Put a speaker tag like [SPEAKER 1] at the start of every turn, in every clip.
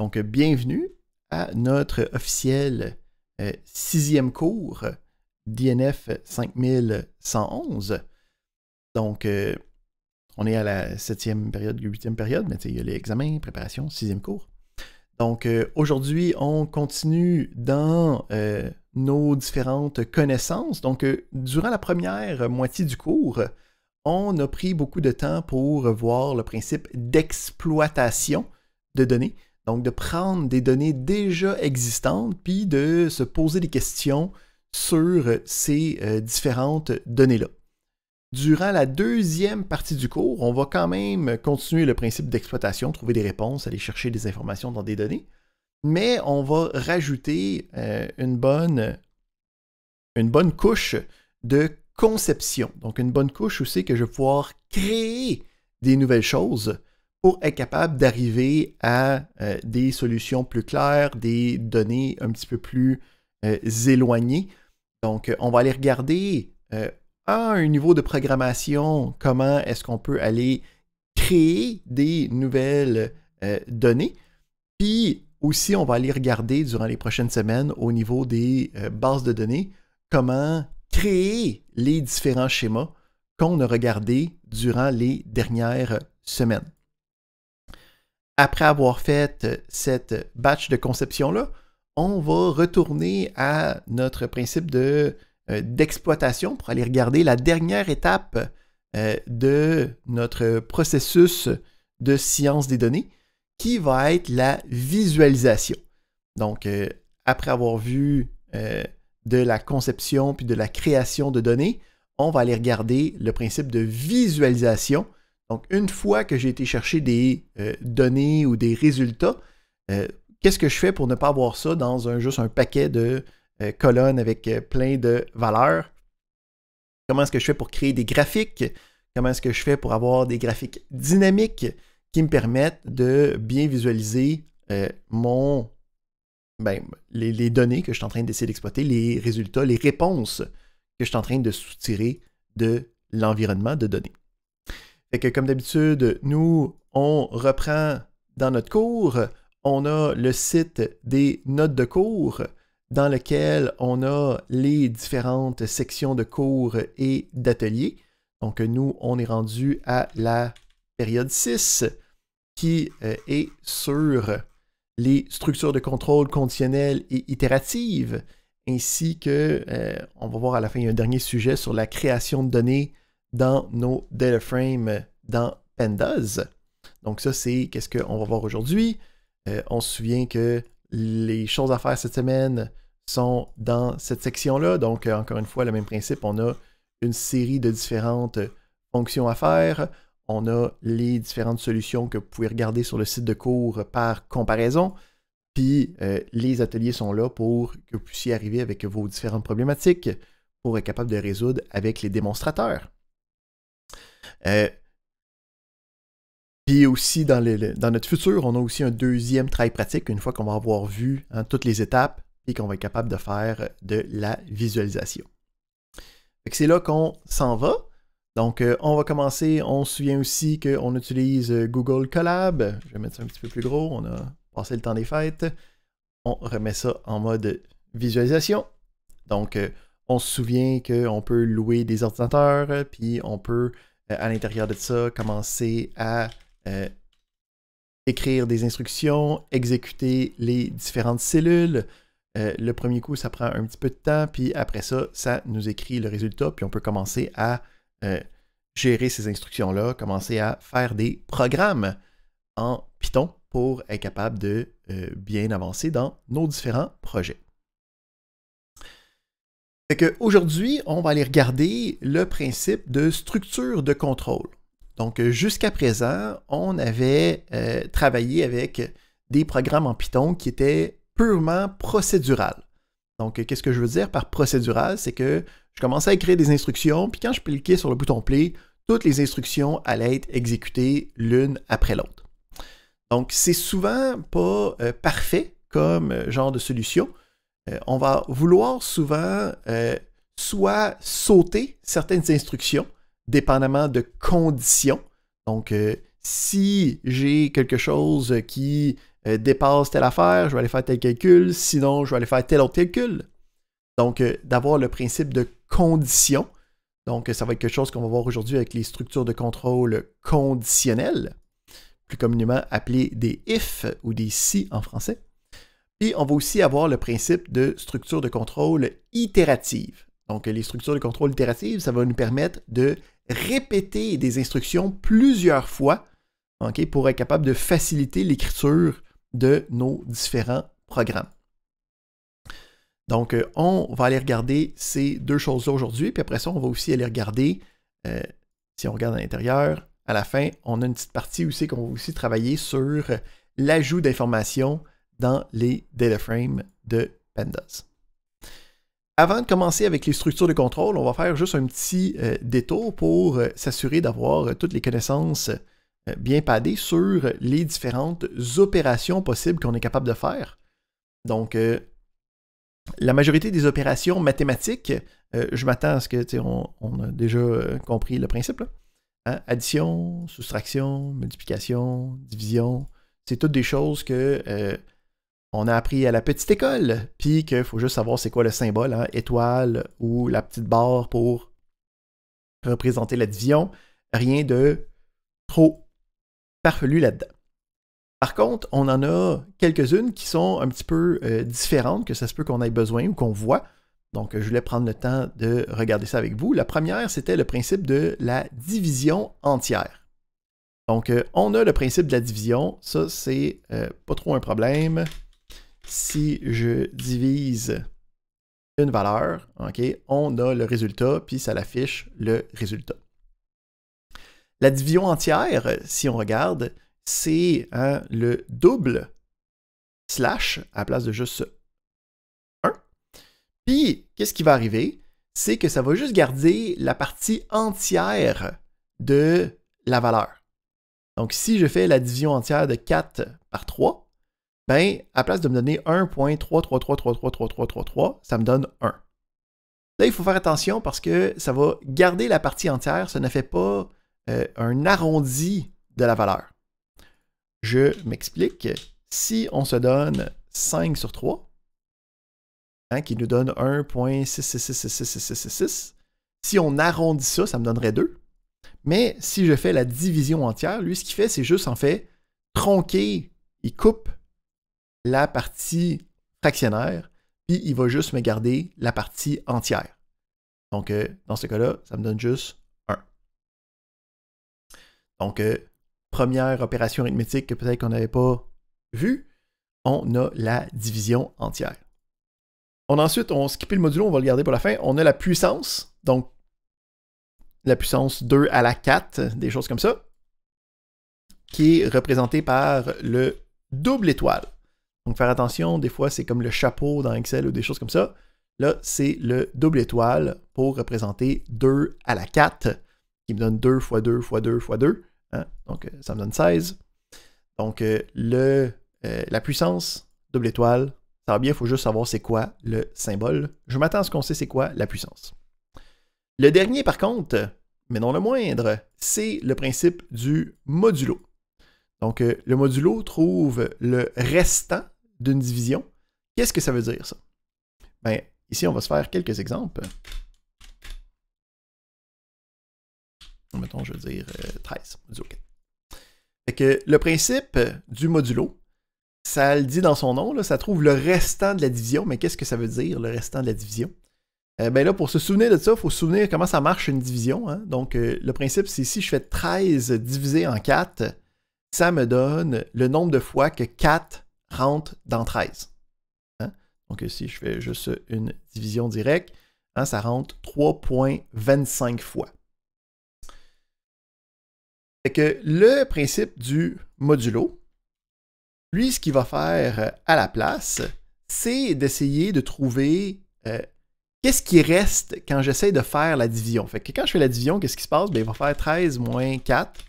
[SPEAKER 1] Donc, bienvenue à notre officiel euh, sixième cours d'INF 5111. Donc, euh, on est à la septième période, huitième période, mais il y a les examens, préparation, sixième cours. Donc, euh, aujourd'hui, on continue dans nos différentes connaissances. Donc, durant la première moitié du cours, on a pris beaucoup de temps pour voir le principe d'exploitation de données. Donc de prendre des données déjà existantes, puis de se poser des questions sur ces euh, différentes données-là. Durant la deuxième partie du cours, on va quand même continuer le principe d'exploitation, trouver des réponses, aller chercher des informations dans des données, mais on va rajouter euh, une, bonne, une bonne couche de conception. Donc une bonne couche aussi que je vais pouvoir créer des nouvelles choses pour être capable d'arriver à euh, des solutions plus claires, des données un petit peu plus euh, éloignées. Donc, euh, on va aller regarder à un niveau de programmation comment est-ce qu'on peut aller créer des nouvelles données. Puis aussi, on va aller regarder durant les prochaines semaines au niveau des bases de données comment créer les différents schémas qu'on a regardés durant les dernières semaines après avoir fait euh, cette batch de conception-là, on va retourner à notre principe euh, d'exploitation pour aller regarder la dernière étape euh, de notre processus de science des données, qui va être la visualisation. Donc, après avoir vu de la conception puis de la création de données, on va aller regarder le principe de visualisation donc, une fois que j'ai été chercher des euh, données ou des résultats, euh, qu'est-ce que je fais pour ne pas avoir ça dans un, juste un paquet de euh, colonnes avec plein de valeurs? Comment est-ce que je fais pour créer des graphiques? Comment est-ce que je fais pour avoir des graphiques dynamiques qui me permettent de bien visualiser mon, ben, les, les, données que je suis en train d'essayer d'exploiter, les résultats, les réponses que je suis en train de soutirer de l'environnement de données. Fait comme d'habitude, nous, on reprend dans notre cours, on a le site des notes de cours dans lequel on a les différentes sections de cours et d'ateliers. Donc nous, on est rendu à la période 6 qui euh, est sur les structures de contrôle conditionnelles et itératives, ainsi que, euh, on va voir à la fin, il y a un dernier sujet sur la création de données dans nos data frames dans Pandas. Donc ça, c'est qu'est-ce qu'on va voir aujourd'hui. Euh, on se souvient que les choses à faire cette semaine sont dans cette section-là. Donc euh, encore une fois, le même principe, on a une série de différentes fonctions à faire. On a les différentes solutions que vous pouvez regarder sur le site de cours par comparaison. Puis euh, les ateliers sont là pour que vous puissiez arriver avec vos différentes problématiques pour être capable de résoudre avec les démonstrateurs et euh, puis aussi, dans, dans, notre futur, on a aussi un deuxième travail pratique, une fois qu'on va avoir vu hein, toutes les étapes et qu'on va être capable de faire de la visualisation. C'est là qu'on s'en va. Donc, euh, on va commencer. On se souvient aussi qu'on utilise euh, Google Collab. Je vais mettre ça un petit peu plus gros. On a passé le temps des fêtes. On remet ça en mode visualisation. Donc, on se souvient qu'on peut louer des ordinateurs, puis on peut euh, à l'intérieur de ça, commencer à euh, écrire des instructions, exécuter les différentes cellules. Euh, le premier coup, ça prend un petit peu de temps, puis après ça, ça nous écrit le résultat, puis on peut commencer à gérer ces instructions-là, commencer à faire des programmes en Python pour être capable de bien avancer dans nos différents projets. Aujourd'hui, on va aller regarder le principe de structure de contrôle. Donc, euh, jusqu'à présent, on avait euh, travaillé avec des programmes en Python qui étaient purement procédurales. Donc, euh, qu'est-ce que je veux dire par procédural? C'est que je commençais à écrire des instructions, puis quand je cliquais sur le bouton Play, toutes les instructions allaient être exécutées l'une après l'autre. Donc, c'est souvent pas parfait comme genre de solution, euh, on va vouloir souvent euh, soit sauter certaines instructions, dépendamment de conditions. Donc, euh, si j'ai quelque chose qui dépasse telle affaire, je vais aller faire tel calcul, sinon je vais aller faire tel autre calcul. Donc, d'avoir le principe de condition. Donc, ça va être quelque chose qu'on va voir aujourd'hui avec les structures de contrôle conditionnelles, plus communément appelées des if ou des si en français. Puis on va aussi avoir le principe de structure de contrôle itérative. Donc les structures de contrôle itératives, ça va nous permettre de répéter des instructions plusieurs fois pour être capable de faciliter l'écriture de nos différents programmes. Donc euh, on va aller regarder ces deux choses-là aujourd'hui, puis après ça, on va aussi aller regarder, euh, si on regarde à l'intérieur, à la fin, on a une petite partie aussi qu'on va aussi travailler sur euh, l'ajout d'informations dans les data frames de Pandas. Avant de commencer avec les structures de contrôle, on va faire juste un petit euh, détour pour euh, s'assurer d'avoir euh, toutes les connaissances bien padées sur les différentes opérations possibles qu'on est capable de faire. Donc, la majorité des opérations mathématiques, je m'attends à ce que on, on, a déjà compris le principe. Hein, addition, soustraction, multiplication, division, c'est toutes des choses que on a appris à la petite école, puis qu'il faut juste savoir c'est quoi le symbole, hein, étoile ou la petite barre pour représenter la division. Rien de trop parfelu là-dedans. Par contre, on en a quelques-unes qui sont un petit peu euh, différentes, que ça se peut qu'on ait besoin ou qu'on voit. Donc, je voulais prendre le temps de regarder ça avec vous. La première, c'était le principe de la division entière. Donc, euh, on a le principe de la division. Ça, c'est euh, pas trop un problème si je divise une valeur, on a le résultat, puis ça l'affiche le résultat. La division entière, si on regarde, c'est hein, le double slash à la place de juste 1. Puis, qu'est-ce qui va arriver? C'est que ça va juste garder la partie entière de la valeur. Donc, si je fais la division entière de 4 par 3, ben, à place de me donner 1.333333333, ça me donne 1. Là, il faut faire attention parce que ça va garder la partie entière, ça ne fait pas euh, un arrondi de la valeur. Je m'explique. Si on se donne 5 sur 3, hein, qui nous donne 1.6666666, si on arrondit ça, ça me donnerait 2. Mais si je fais la division entière, lui, ce qu'il fait, c'est juste en fait tronquer, il coupe la partie fractionnaire, puis il va juste me garder la partie entière. Donc, euh, dans ce cas-là, ça me donne juste 1. Donc, euh, première opération arithmétique que peut-être qu'on n'avait pas vue, on a la division entière. On a ensuite, on skippé le modulo, on va le garder pour la fin. On a la puissance, donc la puissance 2 à la 4, des choses comme ça, qui est représentée par le double étoile. Donc faire attention, des fois c'est comme le chapeau dans Excel ou des choses comme ça. Là, c'est le double étoile pour représenter 2 à la 4, qui me donne 2 fois 2 fois 2 fois 2. Hein. Donc euh, ça me donne 16. Donc euh, le, euh, la puissance, double étoile, ça va bien, il faut juste savoir c'est quoi le symbole. Je m'attends à ce qu'on sait c'est quoi la puissance. Le dernier, par contre, mais non le moindre, c'est le principe du modulo. Donc, le modulo trouve le restant d'une division. Qu'est-ce que ça veut dire, ça? Ben, ici, on va se faire quelques exemples. Mettons, je veux dire 13. Euh, que le principe du modulo, ça le dit dans son nom, ça trouve le restant de la division, mais qu'est-ce que ça veut dire, le restant de la division? Euh, ben là, pour se souvenir de ça, il faut se souvenir comment ça marche une division. Hein. Donc, euh, le principe, c'est si je fais 13 divisé en 4, ça me donne le nombre de fois que 4 rentre dans 13. Hein? Donc si je fais juste une division directe, hein, ça rentre 3.25 fois. Fait que le principe du modulo, lui, ce qu'il va faire euh, à la place, c'est d'essayer de trouver euh, qu'est-ce qui reste quand j'essaie de faire la division. Fait que quand je fais la division, qu'est-ce qui se passe? Ben, il va faire 13 moins 4,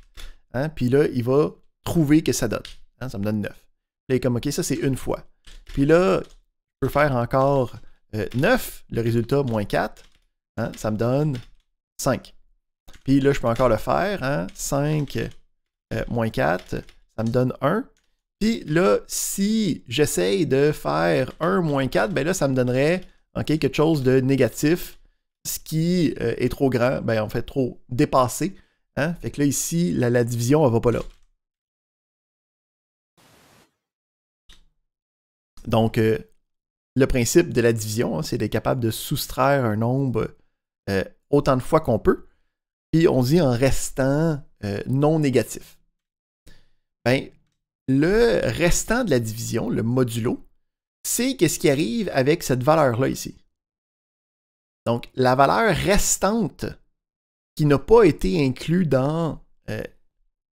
[SPEAKER 1] hein, puis là, il va trouver que ça donne. ça me donne 9 comme, OK, ça, c'est une fois. Puis là, je peux faire encore 9, euh, le résultat, moins 4. Hein, ça me donne 5. Puis là, je peux encore le faire. 5 hein, euh, moins 4, ça me donne 1. Puis là, si j'essaye de faire 1 moins 4, ben là, ça me donnerait quelque chose de négatif. Ce qui euh, est trop grand, ben en fait trop dépassé. Hein. Fait que là, ici, la, division, elle va pas là. Donc, euh, le principe de la division, hein, c'est d'être capable de soustraire un nombre euh, autant de fois qu'on peut, puis on dit en restant euh, non négatif. Ben, le restant de la division, le modulo, c'est qu'est-ce qui arrive avec cette valeur-là ici. Donc, la valeur restante qui n'a pas été inclue dans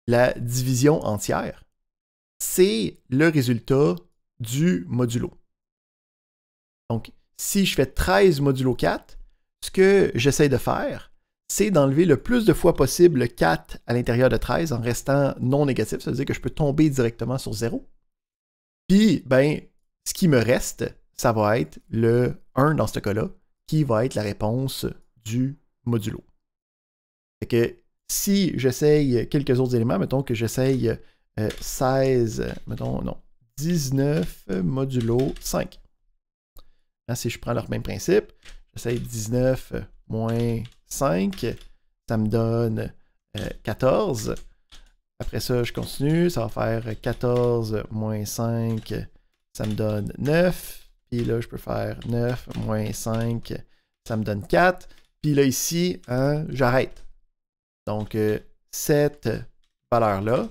[SPEAKER 1] la division entière, c'est le résultat du modulo. Donc, si je fais 13 modulo 4, ce que j'essaie de faire, c'est d'enlever le plus de fois possible le 4 à l'intérieur de 13 en restant non négatif. Ça veut dire que je peux tomber directement sur 0. Puis, ben, ce qui me reste, ça va être le 1 dans ce cas-là, qui va être la réponse du modulo. Fait que si j'essaye quelques autres éléments, mettons que j'essaye 16, euh, mettons, non, 19 modulo 5. Là, si je prends le même principe, j'essaie 19 moins 5, ça me donne 14. Euh, Après ça, je continue, ça va faire 14 moins 5, ça me donne 9. Puis là, je peux faire 9 moins 5, ça me donne 4. Puis là, ici, hein, j'arrête. Donc, euh, cette valeur-là,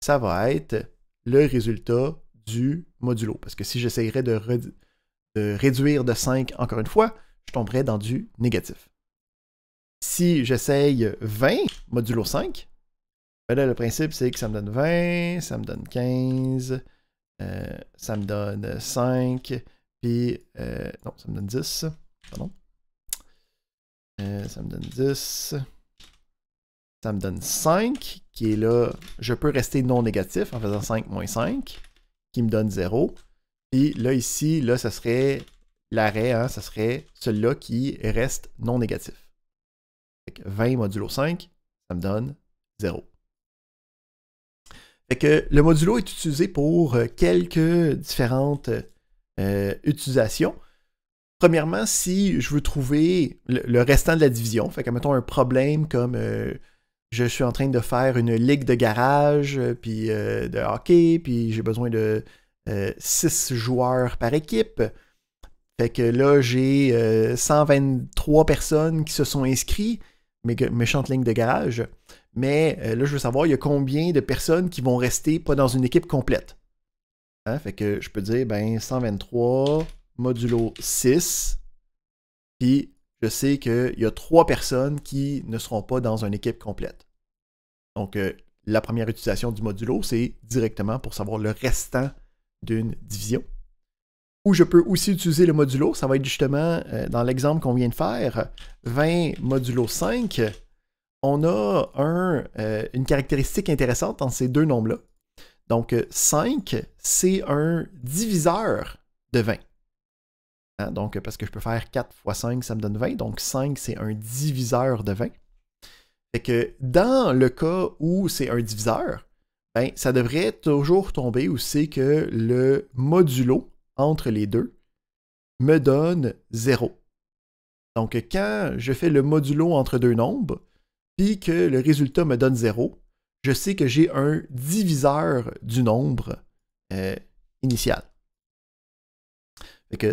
[SPEAKER 1] ça va être le résultat du modulo. Parce que si j'essayerais de, réduire de 5 encore une fois, je tomberais dans du négatif. Si j'essaye 20 modulo 5, ben là, le principe, c'est que ça me donne 20, ça me donne 15, euh, ça me donne 5, puis... Euh, non, ça me donne 10, pardon. Euh, ça me donne 10. Ça me donne 5, qui est là, je peux rester non négatif en faisant 5 moins 5 qui me donne 0. et là, ici, là, ça serait l'arrêt, hein, ça serait celui-là qui reste non négatif. 20 modulo 5, ça me donne 0. Fait que le modulo est utilisé pour euh, quelques différentes euh, utilisations. Premièrement, si je veux trouver le, restant de la division, fait que mettons un problème comme euh, je suis en train de faire une ligue de garage, euh, puis euh, de hockey, puis j'ai besoin de 6 euh, joueurs par équipe. Fait que là, j'ai 123 personnes qui se sont inscrites, mais méchante ligne de garage. Mais là, je veux savoir, il y a combien de personnes qui vont rester pas dans une équipe complète. Hein? Fait que je peux dire, ben, 123 modulo 6, puis je sais qu'il y a trois personnes qui ne seront pas dans une équipe complète. Donc, euh, la première utilisation du modulo, c'est directement pour savoir le restant d'une division. Ou je peux aussi utiliser le modulo, ça va être justement euh, dans l'exemple qu'on vient de faire, 20 modulo 5, on a euh, une caractéristique intéressante dans ces deux nombres-là. Donc 5, c'est un diviseur de 20. Hein, donc, parce que je peux faire 4 x 5, ça me donne 20. Donc, 5, c'est un diviseur de 20. Fait que dans le cas où c'est un diviseur, ben, ça devrait toujours tomber où c'est que le modulo entre les deux me donne 0. Donc, quand je fais le modulo entre deux nombres, puis que le résultat me donne 0, je sais que j'ai un diviseur du nombre euh, initial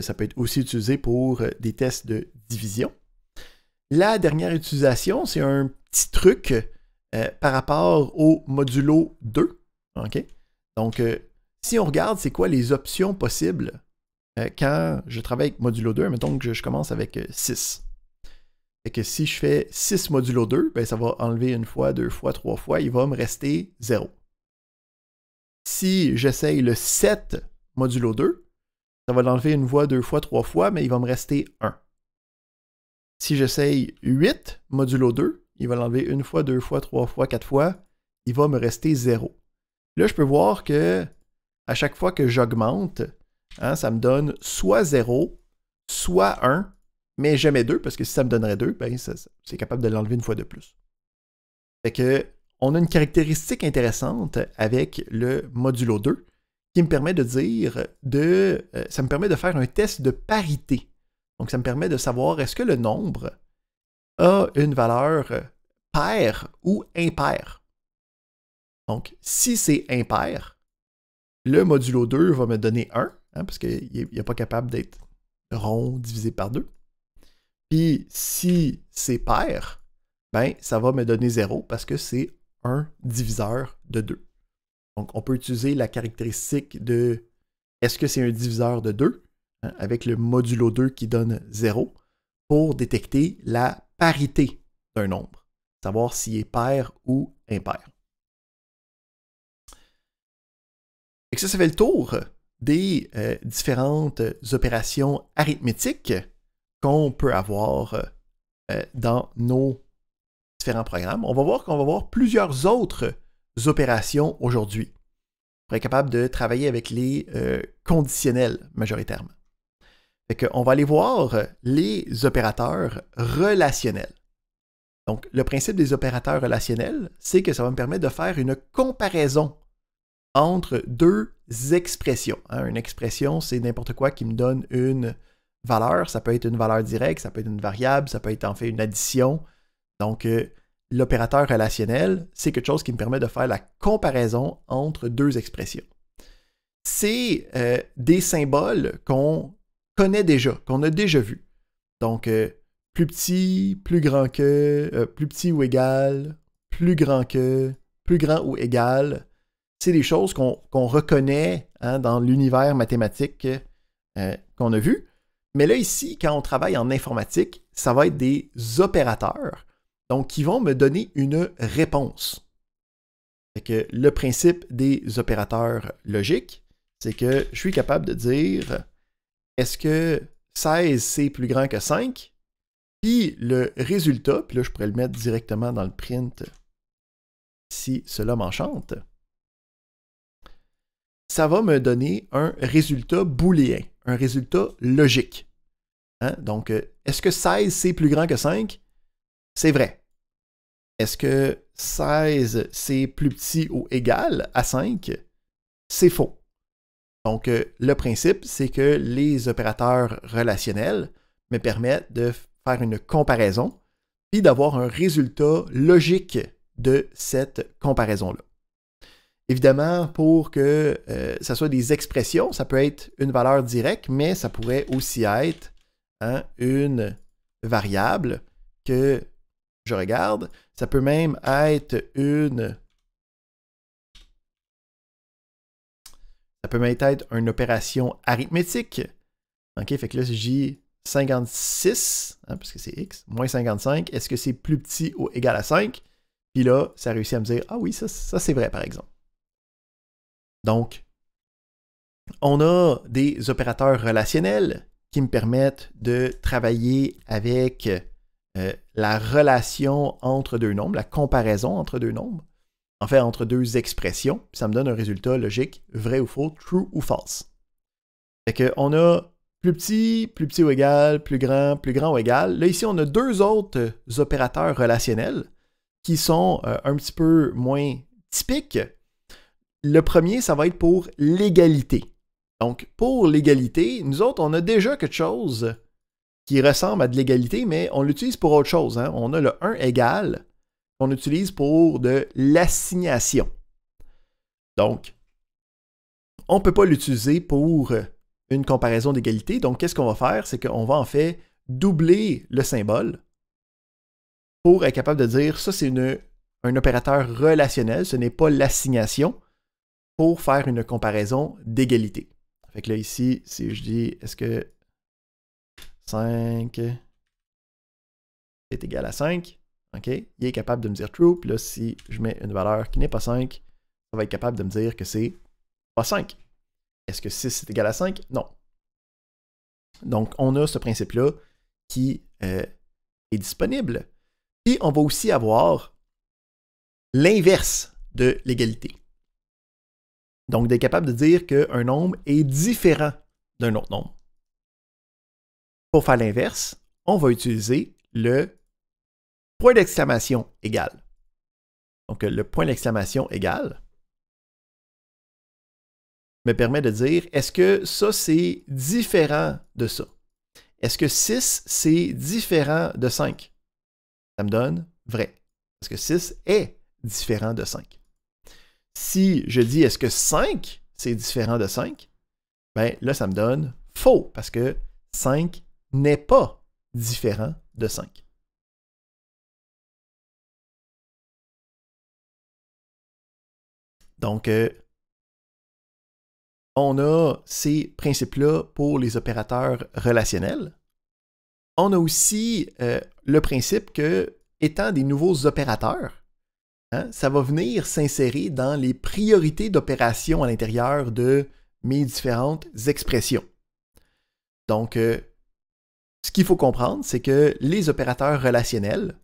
[SPEAKER 1] ça peut être aussi utilisé pour euh, des tests de division. La dernière utilisation, c'est un petit truc euh, par rapport au modulo 2. Donc, euh, si on regarde, c'est quoi les options possibles quand je travaille avec modulo 2, mettons que je, commence avec 6. Et que si je fais 6 modulo 2, ben, ça va enlever une fois, deux fois, trois fois, il va me rester 0. Si j'essaye le 7 modulo 2, ça va l'enlever une fois, deux fois, trois fois, mais il va me rester 1. Si j'essaye 8 modulo 2, il va l'enlever une fois, deux fois, trois fois, quatre fois, il va me rester 0. Là, je peux voir que à chaque fois que j'augmente, hein, ça me donne soit 0, soit 1, mais jamais 2, parce que si ça me donnerait 2, ben, c'est capable de l'enlever une fois de plus. Fait que, on a une caractéristique intéressante avec le modulo 2, qui me permet de dire, de, euh, ça me permet de faire un test de parité. Donc, ça me permet de savoir est-ce que le nombre a une valeur paire ou impaire. Donc, si c'est impair, le modulo 2 va me donner 1, hein, parce qu'il n'est pas capable d'être rond divisé par 2. Puis, si c'est pair, ben, ça va me donner 0 parce que c'est un diviseur de 2. Donc, on peut utiliser la caractéristique de est-ce que c'est un diviseur de 2 hein, hmm. avec le modulo 2 qui donne 0 pour détecter la parité d'un nombre, savoir s'il est pair ou impair. Et ça, ça fait le tour des euh, différentes opérations arithmétiques qu'on peut avoir euh, dans nos différents programmes. On va voir qu'on va voir plusieurs autres opérations aujourd'hui pour être capable de travailler avec les euh, conditionnels majoritairement. on va aller voir les opérateurs relationnels. Donc, le principe des opérateurs relationnels, c'est que ça va me permettre de faire une comparaison entre deux expressions. Hein. une expression, c'est n'importe quoi qui me donne une valeur. Ça peut être une valeur directe, ça peut être une variable, ça peut être en fait une addition. Donc, euh, l'opérateur relationnel, c'est quelque chose qui me permet de faire la comparaison entre deux expressions. C'est euh, des symboles qu'on connaît déjà, qu'on a déjà vus. Donc, euh, plus petit, plus grand que, euh, plus petit ou égal, plus grand que, plus grand ou égal. C'est des choses qu'on reconnaît hein, dans l'univers mathématique qu'on a vu. Mais là, ici, quand on travaille en informatique, ça va être des opérateurs donc, qui vont me donner une réponse. que le principe des opérateurs logiques, c'est que je suis capable de dire est-ce que 16 c'est plus grand que 5 Puis le résultat, puis là je pourrais le mettre directement dans le print si cela m'enchante. Ça va me donner un résultat booléen, un résultat logique. Hein? Donc, euh, est-ce que 16 c'est plus grand que 5 C'est vrai. Est-ce que 16, c'est plus petit ou égal à 5? C'est faux. Donc, euh, le principe, c'est que les opérateurs relationnels me permettent de faire une comparaison puis d'avoir un résultat logique de cette comparaison-là. Évidemment, pour que ce euh, soit des expressions, ça peut être une valeur directe, mais ça pourrait aussi être hein, une variable que je regarde. Ça peut même être une... Ça peut même être une opération arithmétique. OK, fait que là, j'ai 56, hein, parce que c'est x, moins 55, est-ce que c'est plus petit ou égal à 5? Puis là, ça réussit à me dire, ah oui, ça, c'est vrai, par exemple. Donc, on a des opérateurs relationnels qui me permettent de travailler avec euh, la relation entre deux nombres, la comparaison entre deux nombres, en fait entre deux expressions, ça me donne un résultat logique, vrai ou faux, true ou false. Fait qu'on a plus petit, plus petit ou égal, plus grand, plus grand ou égal. Là, ici, on a deux autres opérateurs relationnels qui sont euh, un petit peu moins typiques. Le premier, ça va être pour l'égalité. Donc, pour l'égalité, nous autres, on a déjà quelque chose qui ressemble à de l'égalité, mais on l'utilise pour autre chose. Hein. On a le 1 égal qu'on utilise pour de l'assignation. Donc, on ne peut pas l'utiliser pour une comparaison d'égalité. Donc, qu'est-ce qu'on va faire? C'est qu'on va en fait doubler le symbole pour être capable de dire ça, c'est un opérateur relationnel, ce n'est pas l'assignation pour faire une comparaison d'égalité. Fait que là, ici, si je dis est-ce que 5 est égal à 5. OK? Il est capable de me dire true. Puis là, si je mets une valeur qui n'est pas 5, ça va être capable de me dire que c'est pas 5. Est-ce que 6 est égal à 5? Non. Donc, on a ce principe-là qui euh, est disponible. Puis, on va aussi avoir l'inverse de l'égalité. Donc, d'être capable de dire qu'un nombre est différent d'un autre nombre. Pour faire l'inverse, on va utiliser le point d'exclamation égal. Donc, le point d'exclamation égal me permet de dire, est-ce que ça, c'est différent de ça? Est-ce que 6, c'est différent de 5? Ça me donne vrai. Parce que 6 est différent de 5. Si je dis, est-ce que 5, c'est différent de 5? Bien, là, ça me donne faux, parce que 5 n'est pas
[SPEAKER 2] différent de 5. Donc, euh, on
[SPEAKER 1] a ces principes-là pour les opérateurs relationnels. On a aussi euh, le principe que, étant des nouveaux opérateurs, hein, ça va venir s'insérer dans les priorités d'opération à l'intérieur de mes différentes expressions. Donc, euh, ce qu'il faut comprendre, c'est que les opérateurs relationnels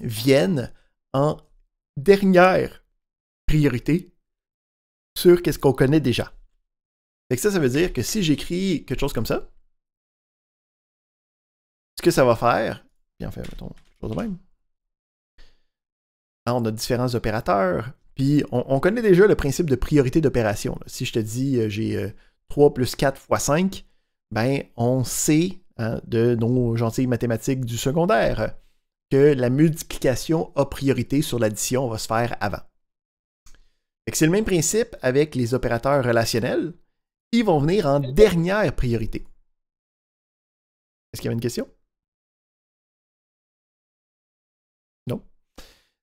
[SPEAKER 1] viennent en dernière priorité sur ce qu'on connaît déjà. Et ça, ça veut dire que si j'écris quelque chose comme ça, ce que ça va faire, bien ah, on a différents opérateurs, puis on, connaît déjà le principe de priorité d'opération. Si je te dis euh, j'ai 3 euh, plus 4 fois 5, ben, on sait hein, de nos gentilles mathématiques du secondaire que la multiplication a priorité sur l'addition va se faire avant. C'est le même principe avec les opérateurs relationnels. Ils vont venir en dernière priorité. Est-ce qu'il y a une
[SPEAKER 2] question? Non.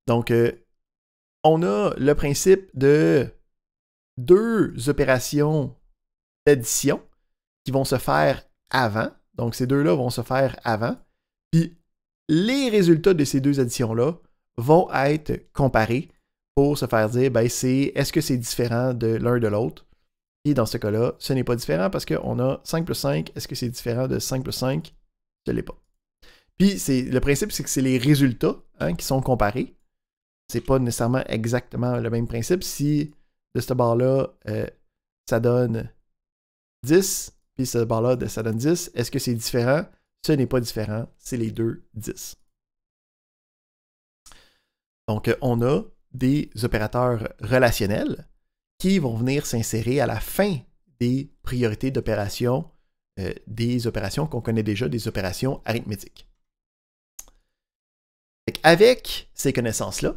[SPEAKER 2] Donc,
[SPEAKER 1] euh, on a le principe de deux opérations d'addition qui vont se faire avant. Donc, ces deux-là vont se faire avant. Puis, les résultats de ces deux additions-là vont être comparés pour se faire dire, ben, est-ce que c'est différent de l'un de l'autre? Et dans ce cas-là, ce n'est pas différent parce qu'on a 5 plus 5. Est-ce que c'est différent de 5 plus 5? Ce n'est pas. Puis, le principe, c'est que c'est les résultats hein, qui sont comparés. Ce n'est pas nécessairement exactement le même principe. Si de ce bord-là, euh, ça donne 10, puis ce bar-là, ça donne 10. Est-ce que c'est différent? Ce n'est pas différent, c'est les deux 10. Donc, euh, on a des opérateurs relationnels qui vont venir s'insérer à la fin des priorités d'opération, euh, des opérations qu'on connaît déjà, des opérations arithmétiques. Avec ces connaissances-là,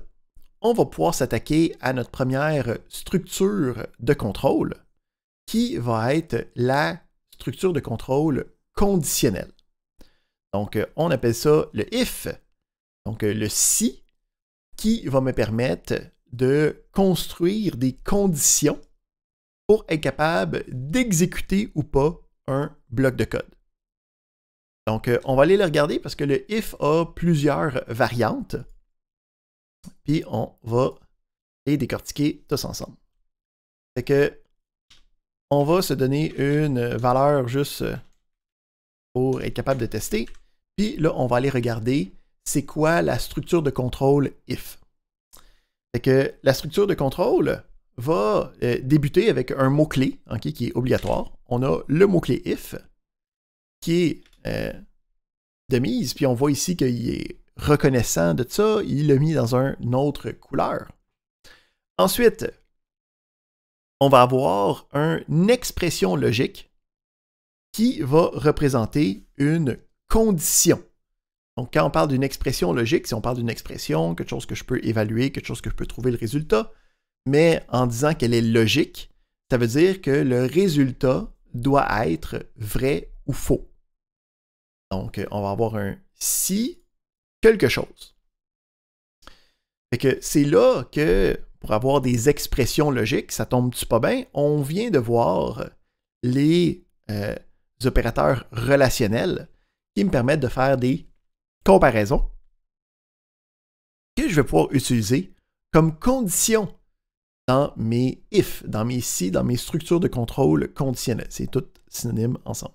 [SPEAKER 1] on va pouvoir s'attaquer à notre première structure de contrôle qui va être la structure de contrôle conditionnelle. Donc, euh, on appelle ça le if, donc euh, le si, qui va me permettre de construire des conditions pour être capable d'exécuter ou pas un bloc de code. Donc, euh, on va aller le regarder parce que le if a plusieurs variantes. Puis, on va les décortiquer tous ensemble. Fait que on va se donner une valeur juste euh, pour être capable de tester. Puis là, on va aller regarder c'est quoi la structure de contrôle if. que la structure de contrôle va euh, débuter avec un mot-clé qui est obligatoire. On a le mot-clé if qui est euh, de mise, puis on voit ici qu'il est reconnaissant de ça, il l'a mis dans une autre couleur. Ensuite, on va avoir une expression logique qui va représenter une condition. Donc, quand on parle d'une expression logique, si on parle d'une expression, quelque chose que je peux évaluer, quelque chose que je peux trouver le résultat, mais en disant qu'elle est logique, ça veut dire que le résultat doit être vrai ou faux. Donc, euh, on va avoir un si quelque chose. Et que c'est là que pour avoir des expressions logiques, ça tombe-tu pas bien? On vient de voir les euh, opérateurs relationnels qui me permettent de faire des comparaisons que je vais pouvoir utiliser comme condition dans mes if, dans mes si, dans mes structures de contrôle conditionnelles. C'est tout synonyme ensemble.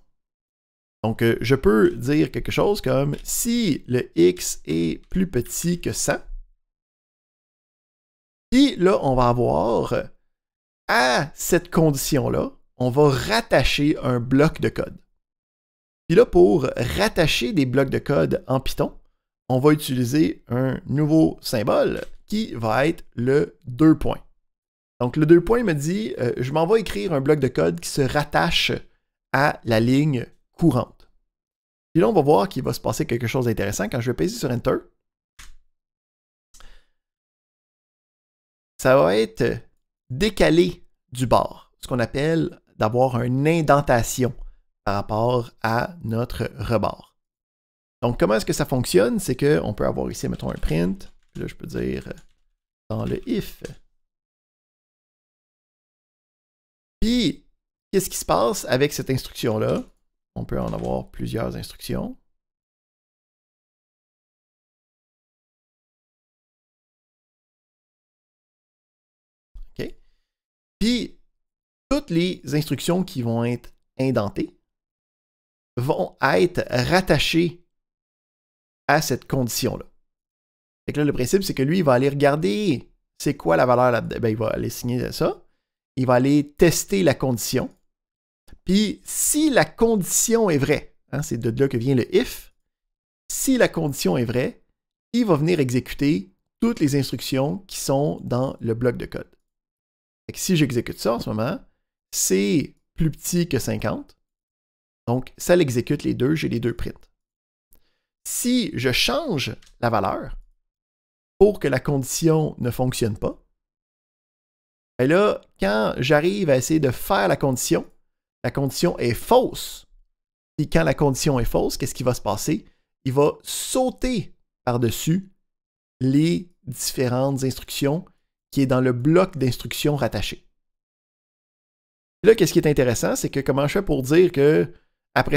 [SPEAKER 1] Donc, euh, je peux dire quelque chose comme si le x est plus petit que 100, puis là, on va avoir, à cette condition-là, on va rattacher un bloc de code. Puis là, pour rattacher des blocs de code en Python, on va utiliser un nouveau symbole qui va être le deux points. Donc le deux points me dit, euh, je m'en vais écrire un bloc de code qui se rattache à la ligne courante. Puis là, on va voir qu'il va se passer quelque chose d'intéressant. Quand je vais payer sur Enter, ça va être décalé du bord, ce qu'on appelle d'avoir une indentation par rapport à notre rebord. Donc, comment est-ce que ça fonctionne? C'est qu'on peut avoir ici, mettons, un print. là, je peux dire euh,
[SPEAKER 2] dans le if. Puis, qu'est-ce qui se passe avec cette instruction-là? On peut en avoir plusieurs instructions. les
[SPEAKER 1] instructions qui vont être indentées vont être rattachées à cette condition-là. Et là, le principe, c'est que lui, il va aller regarder c'est quoi la valeur là ben, il va aller signer ça. Il va aller tester la condition. Puis, si la condition est vraie, hein, c'est de là que vient le if, si la condition est vraie, il va venir exécuter toutes les instructions qui sont dans le bloc de code. si j'exécute ça en ce moment, c'est plus petit que 50. Donc, ça l'exécute les deux, j'ai les deux prints. Si je change la valeur pour que la condition ne fonctionne pas, et ben là, quand j'arrive à essayer de faire la condition, la condition est fausse. Et quand la condition est fausse, qu'est-ce qui va se passer? Il va sauter par-dessus les différentes instructions qui est dans le bloc d'instructions rattachées. Là, ce qui est intéressant, c'est que comment je fais pour dire que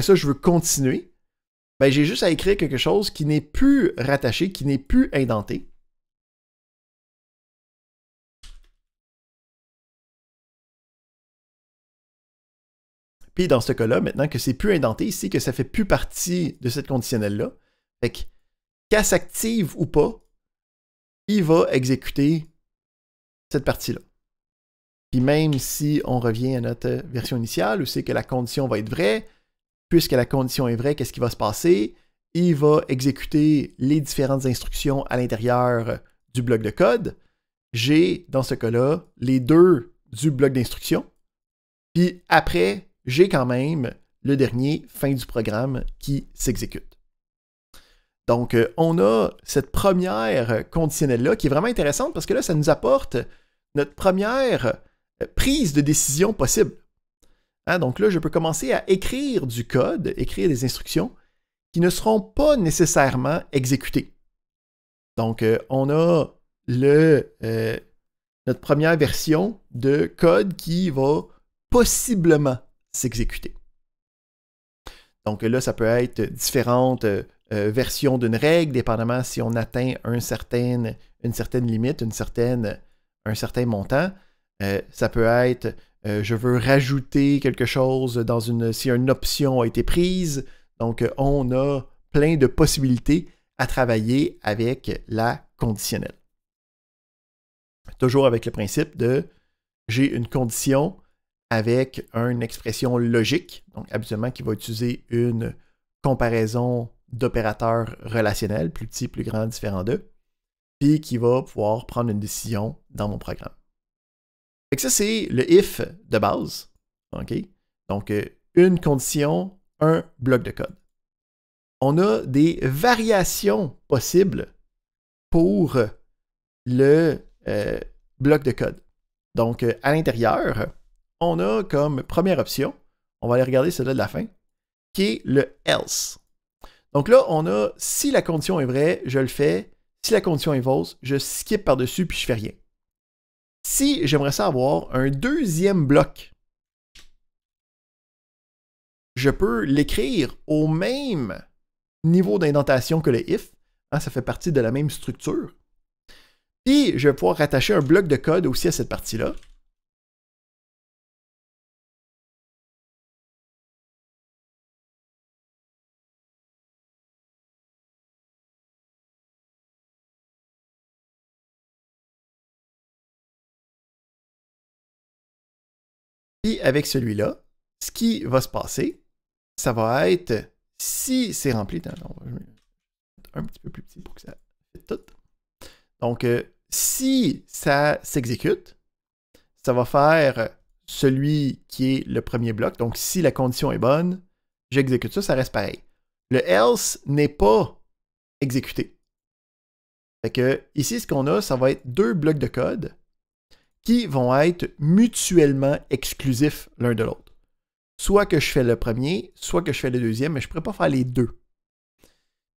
[SPEAKER 1] ça, je veux continuer? Ben, j'ai juste à écrire quelque chose qui n'est plus rattaché, qui n'est plus indenté. Puis dans ce cas-là, maintenant que c'est plus indenté ici, que ça fait plus partie de cette conditionnelle-là, fait qu'elle s'active ou pas, il va exécuter cette partie-là. Puis même si on revient à notre version initiale, où c'est que la condition va être vraie, puisque la condition est vraie, qu'est-ce qui va se passer? Il va exécuter les différentes instructions à l'intérieur du bloc de code. J'ai, dans ce cas-là, les deux du bloc d'instruction. Puis après, j'ai quand même le dernier, fin du programme, qui s'exécute. Donc, euh, on a cette première conditionnelle-là qui est vraiment intéressante parce que là, ça nous apporte notre première euh, prise de décision possible. Hein, donc là, je peux commencer à écrire du code, écrire des instructions qui ne seront pas nécessairement exécutées. Donc, euh, on a euh, notre première version de code qui va possiblement s'exécuter. Donc là, ça peut être différentes versions d'une règle, dépendamment si on atteint une certaine limite, un certain montant. Euh, ça peut être euh, je veux rajouter quelque chose dans une. si une option a été prise. Donc, on a plein de possibilités à travailler avec la conditionnelle. Toujours avec le principe de j'ai une condition avec une expression logique, donc habituellement qui va utiliser une comparaison d'opérateurs relationnels, plus petit, plus grand, différent d'eux, puis qui va pouvoir prendre une décision dans mon programme. Fait ça, c'est le if de base. OK? Donc, euh, une condition, un bloc de code. On a des variations possibles pour le euh, bloc de code. Donc, euh, à l'intérieur, on a comme première option, on va aller regarder celle-là de la fin, qui est le else. Donc là, on a si la condition est vraie, je le fais. Si la condition est fausse, je skip par-dessus puis je fais rien. Si j'aimerais savoir un deuxième bloc, je peux l'écrire au même niveau d'indentation que le if. Hein, ça fait partie de la même structure. Puis, je vais pouvoir rattacher un bloc de code aussi à cette partie-là.
[SPEAKER 2] avec celui-là,
[SPEAKER 1] ce qui va se passer, ça va être, si c'est rempli, un petit peu plus petit pour que ça tout. Donc, euh, si ça s'exécute, ça va faire celui qui est le premier bloc. Donc, si la condition est bonne, j'exécute ça, ça reste pareil. Le else n'est pas exécuté. Fait que ici, ce qu'on a, ça va être deux blocs de code qui vont être mutuellement exclusifs l'un de l'autre. Soit que je fais le premier, soit que je fais le deuxième, mais je ne pourrais pas faire les deux.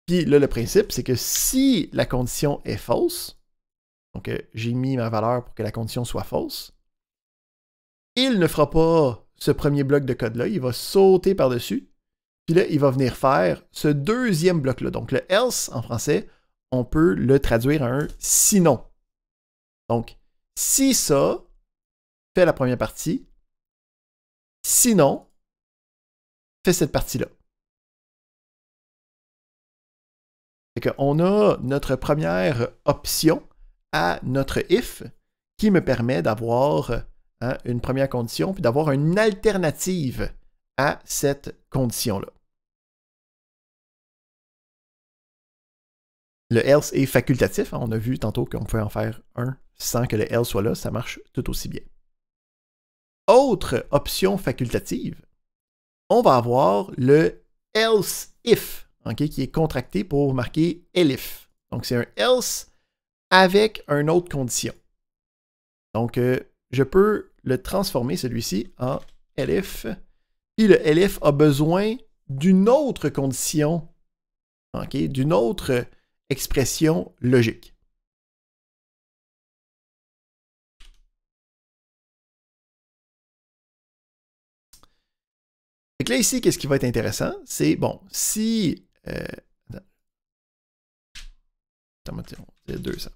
[SPEAKER 1] Puis là, le principe, c'est que si la condition est fausse, donc euh, j'ai mis ma valeur pour que la condition soit fausse, il ne fera pas ce premier bloc de code-là, il va sauter par-dessus, puis là, il va venir faire ce deuxième bloc-là. Donc le else en français, on peut le traduire à un sinon. Donc, si ça, fait la première partie.
[SPEAKER 2] Sinon, fait cette partie-là.
[SPEAKER 1] On a notre première option à notre if qui me permet d'avoir hein, une première condition puis d'avoir une alternative à cette condition-là. Le else est facultatif. Hein. on a vu tantôt qu'on pouvait en faire un sans que le else soit là. Ça marche tout aussi bien. Autre option facultative, on va avoir le else if, qui est contracté pour marquer elif. Donc c'est un else avec une autre condition. Donc euh, je peux le transformer celui-ci en elif. Et le elif a besoin d'une autre condition, d'une autre expression logique. Et là, ici, qu'est-ce qui va être intéressant? C'est, bon, si... Euh, attends, c'est 200.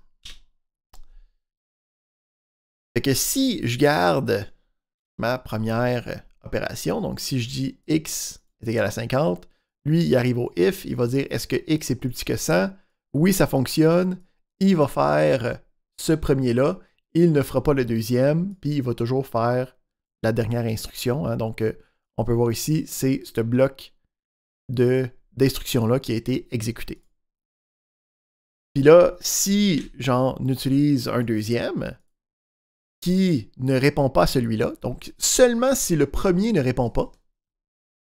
[SPEAKER 1] Fait que si je garde ma première opération, donc si je dis x est égal à 50, lui, il arrive au if, il va dire est-ce que x est plus petit que 100? oui, ça fonctionne, il va faire ce premier-là, il ne fera pas le deuxième, puis il va toujours faire la dernière instruction. Hein. Donc, euh, on peut voir ici, c'est ce bloc d'instruction-là qui a été exécuté. Puis là, si j'en utilise un deuxième qui ne répond pas à celui-là, donc seulement si le premier ne répond pas,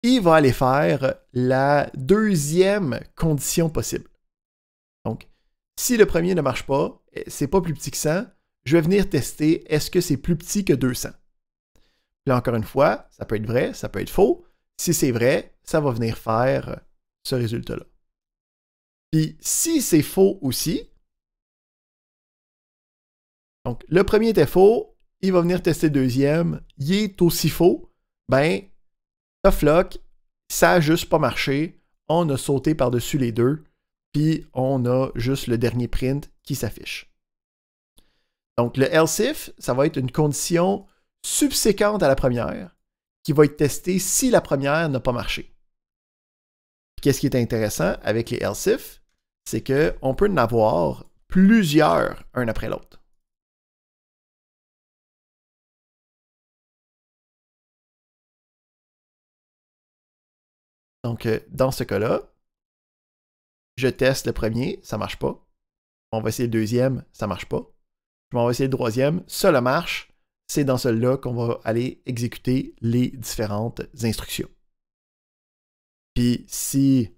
[SPEAKER 1] il va aller faire la deuxième condition possible. Si le premier ne marche pas, eh, c'est pas plus petit que 100, je vais venir tester est-ce que c'est plus petit que 200. là, encore une fois, ça peut être vrai, ça peut être faux. Si c'est vrai, ça va venir faire euh, ce résultat-là. Puis si c'est faux aussi, donc le premier était faux, il va venir tester le deuxième, il est aussi faux, ben, tough luck, ça n'a juste pas marché, on a sauté par-dessus les deux, on a juste le dernier print qui s'affiche. Donc le else-if, ça va être une condition subséquente à la première qui va être testée si la première n'a pas marché. Qu'est-ce qui est intéressant avec les else-if? C'est qu'on peut en avoir plusieurs un après l'autre.
[SPEAKER 2] Donc, euh, dans ce cas-là,
[SPEAKER 1] je teste le premier, ça marche pas. On va essayer le deuxième, ça marche pas. Je m'en vais essayer le troisième, ça marche. C'est dans celui-là qu'on va aller exécuter les différentes instructions. Puis si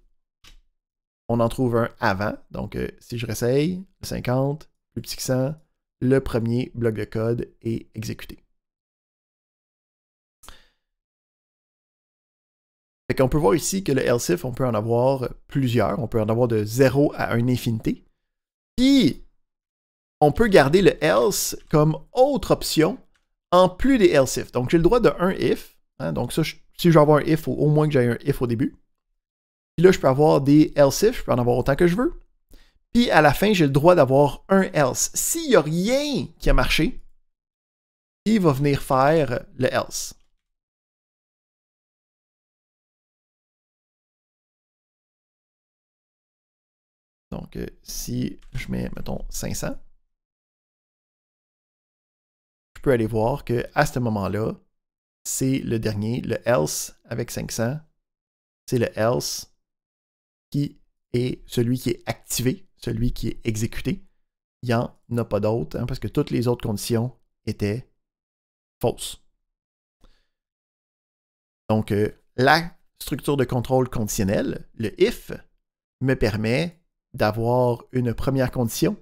[SPEAKER 1] on en trouve un avant, donc euh, si je réessaye, 50, plus petit 100, le premier bloc de code est exécuté. On qu'on peut voir ici que le if, on peut en avoir plusieurs. On peut en avoir de 0 à 1 infinité. Puis, on peut garder le else comme autre option en plus des else if. Donc, j'ai le droit de un if. Hein. donc, ça, si je veux avoir un if, au moins que j'ai un if au début. Puis là, je peux avoir des else if. Je peux en avoir autant que je veux. Puis, à la fin, j'ai le droit d'avoir un else. S'il n'y a rien qui a marché, il va venir faire le else.
[SPEAKER 2] Donc, euh, si je mets, mettons, 500,
[SPEAKER 1] je peux aller voir qu'à ce moment-là, c'est le dernier, le else avec 500, c'est le else qui est celui qui est activé, celui qui est exécuté. Il n'y en a pas d'autre, hein, parce que toutes les autres conditions étaient fausses. Donc, euh, la structure de contrôle conditionnelle, le if, me permet d'avoir une première condition,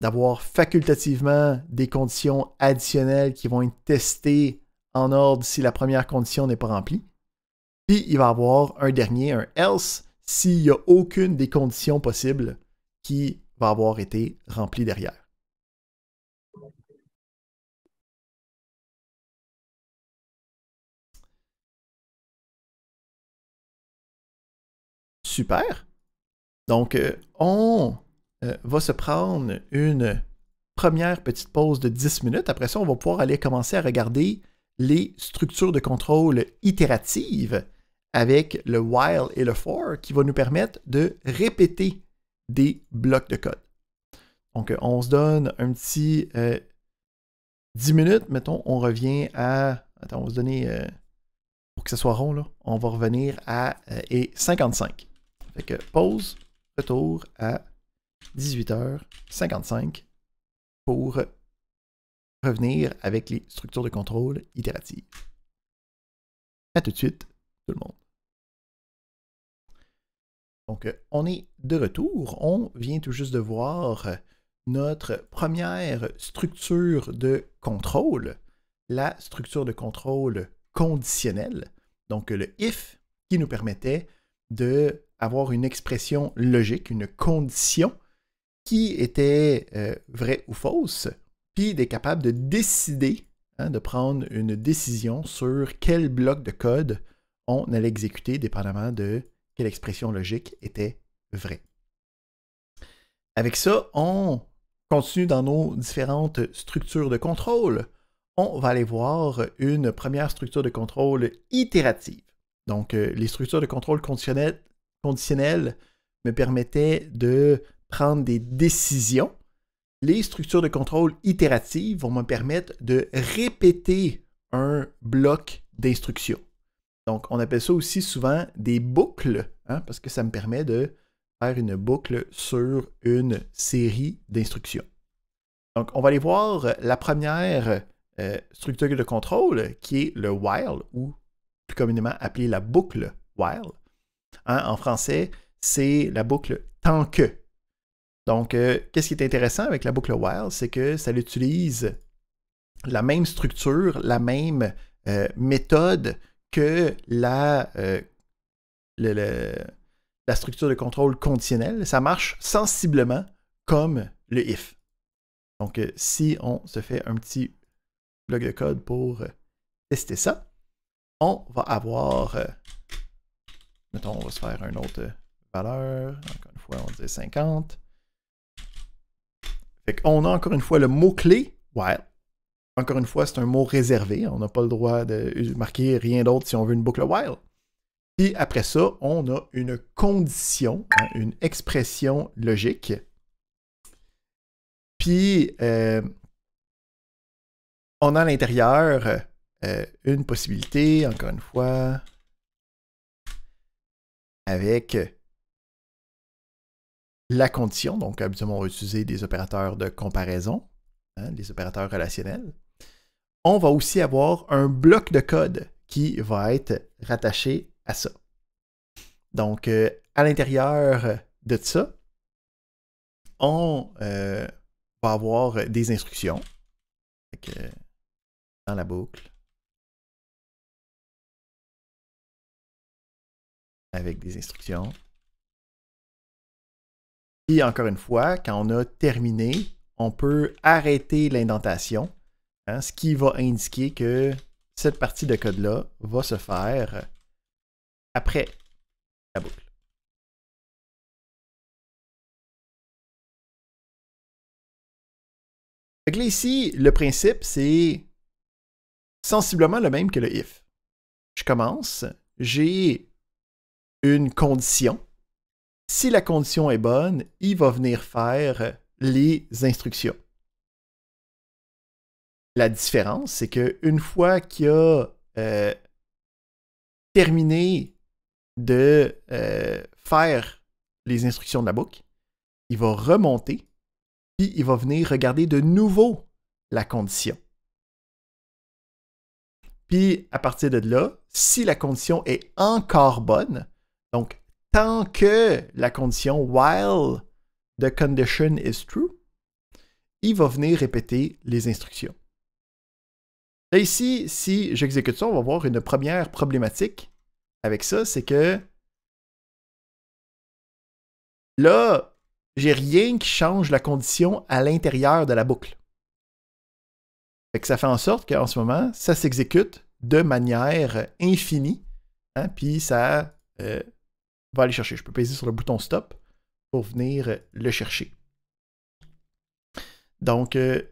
[SPEAKER 1] d'avoir facultativement des conditions additionnelles qui vont être testées en ordre si la première condition n'est pas remplie. Puis il va avoir un dernier, un else, s'il n'y a aucune des conditions possibles qui va avoir été remplie derrière.
[SPEAKER 2] Super.
[SPEAKER 1] Donc, euh, on euh, va se prendre une première petite pause de 10 minutes. Après ça, on va pouvoir aller commencer à regarder les structures de contrôle itératives avec le while et le for qui vont nous permettre de répéter des blocs de code. Donc, euh, on se donne un petit 10 minutes, mettons, on revient à... Attends, on va se donner... pour que ce soit rond, là, on va revenir à et 55. Fait que pause retour à 18h55 pour revenir avec les structures de contrôle itératives. À tout de suite, tout le monde. Donc, on est de retour. On vient tout juste de voir notre première structure de contrôle, la structure de contrôle conditionnelle, donc le if, qui nous permettait de avoir une expression logique, une condition qui était euh, vraie ou fausse, puis d'être capable de décider, hein, de prendre une décision sur quel bloc de code on allait exécuter, dépendamment de quelle expression logique était vraie. Avec ça, on continue dans nos différentes structures de contrôle. On va aller voir une première structure de contrôle itérative. Donc, euh, les structures de contrôle conditionnelles conditionnel me permettait de prendre des décisions. Les structures de contrôle itératives vont me permettre de répéter un bloc d'instructions. Donc, on appelle ça aussi souvent des boucles, hein, parce que ça me permet de faire une boucle sur une série d'instructions. Donc, on va aller voir la première euh, structure de contrôle qui est le while ou plus communément appelée la boucle while. Hein, en français, c'est la boucle tant que. Donc, euh, qu'est-ce qui est intéressant avec la boucle while, c'est que ça utilise la même structure, la même euh, méthode que la, euh, la structure de contrôle conditionnelle. Ça marche sensiblement comme le if. Donc, si on se fait un petit bloc de code pour tester ça, on va avoir Mettons, on va se faire une autre euh, valeur. Encore une fois, on dit 50. Fait a encore une fois le mot-clé while. Encore une fois, c'est un mot réservé. On n'a pas le droit de marquer rien d'autre si on veut une boucle while. Puis après ça, on a une condition, hein, une expression logique. Puis euh, on a à l'intérieur euh, une possibilité, encore une fois, avec euh, la condition. Donc, habituellement, on va utiliser des opérateurs de comparaison, hein, des opérateurs relationnels. On va aussi avoir un bloc de code qui va être rattaché à ça. Donc, euh, à l'intérieur de ça, on euh, va avoir des instructions.
[SPEAKER 2] dans la boucle, avec des instructions.
[SPEAKER 1] Et encore une fois, quand on a terminé, on peut arrêter l'indentation, hein, ce qui va indiquer que cette partie de code-là va se faire après la boucle. ici, le principe, c'est sensiblement le même que le if. Je commence, j'ai une condition. Si la condition est bonne, il va venir faire les instructions. La différence, c'est qu'une fois qu'il a euh, terminé de euh, faire les instructions de la boucle, il va remonter, puis il va venir regarder de nouveau la condition. Puis à partir de là, si la condition est encore bonne, donc, tant que la condition while the condition is true, il va venir répéter les instructions. Là, ici, si j'exécute ça, on va voir une première problématique avec ça, c'est que là, j'ai rien qui change la condition à l'intérieur de la boucle. ça fait en sorte qu'en ce moment, ça s'exécute de manière infinie, hein, puis ça euh, va aller chercher. Je peux peser sur le bouton stop pour venir euh, le chercher. Donc, euh,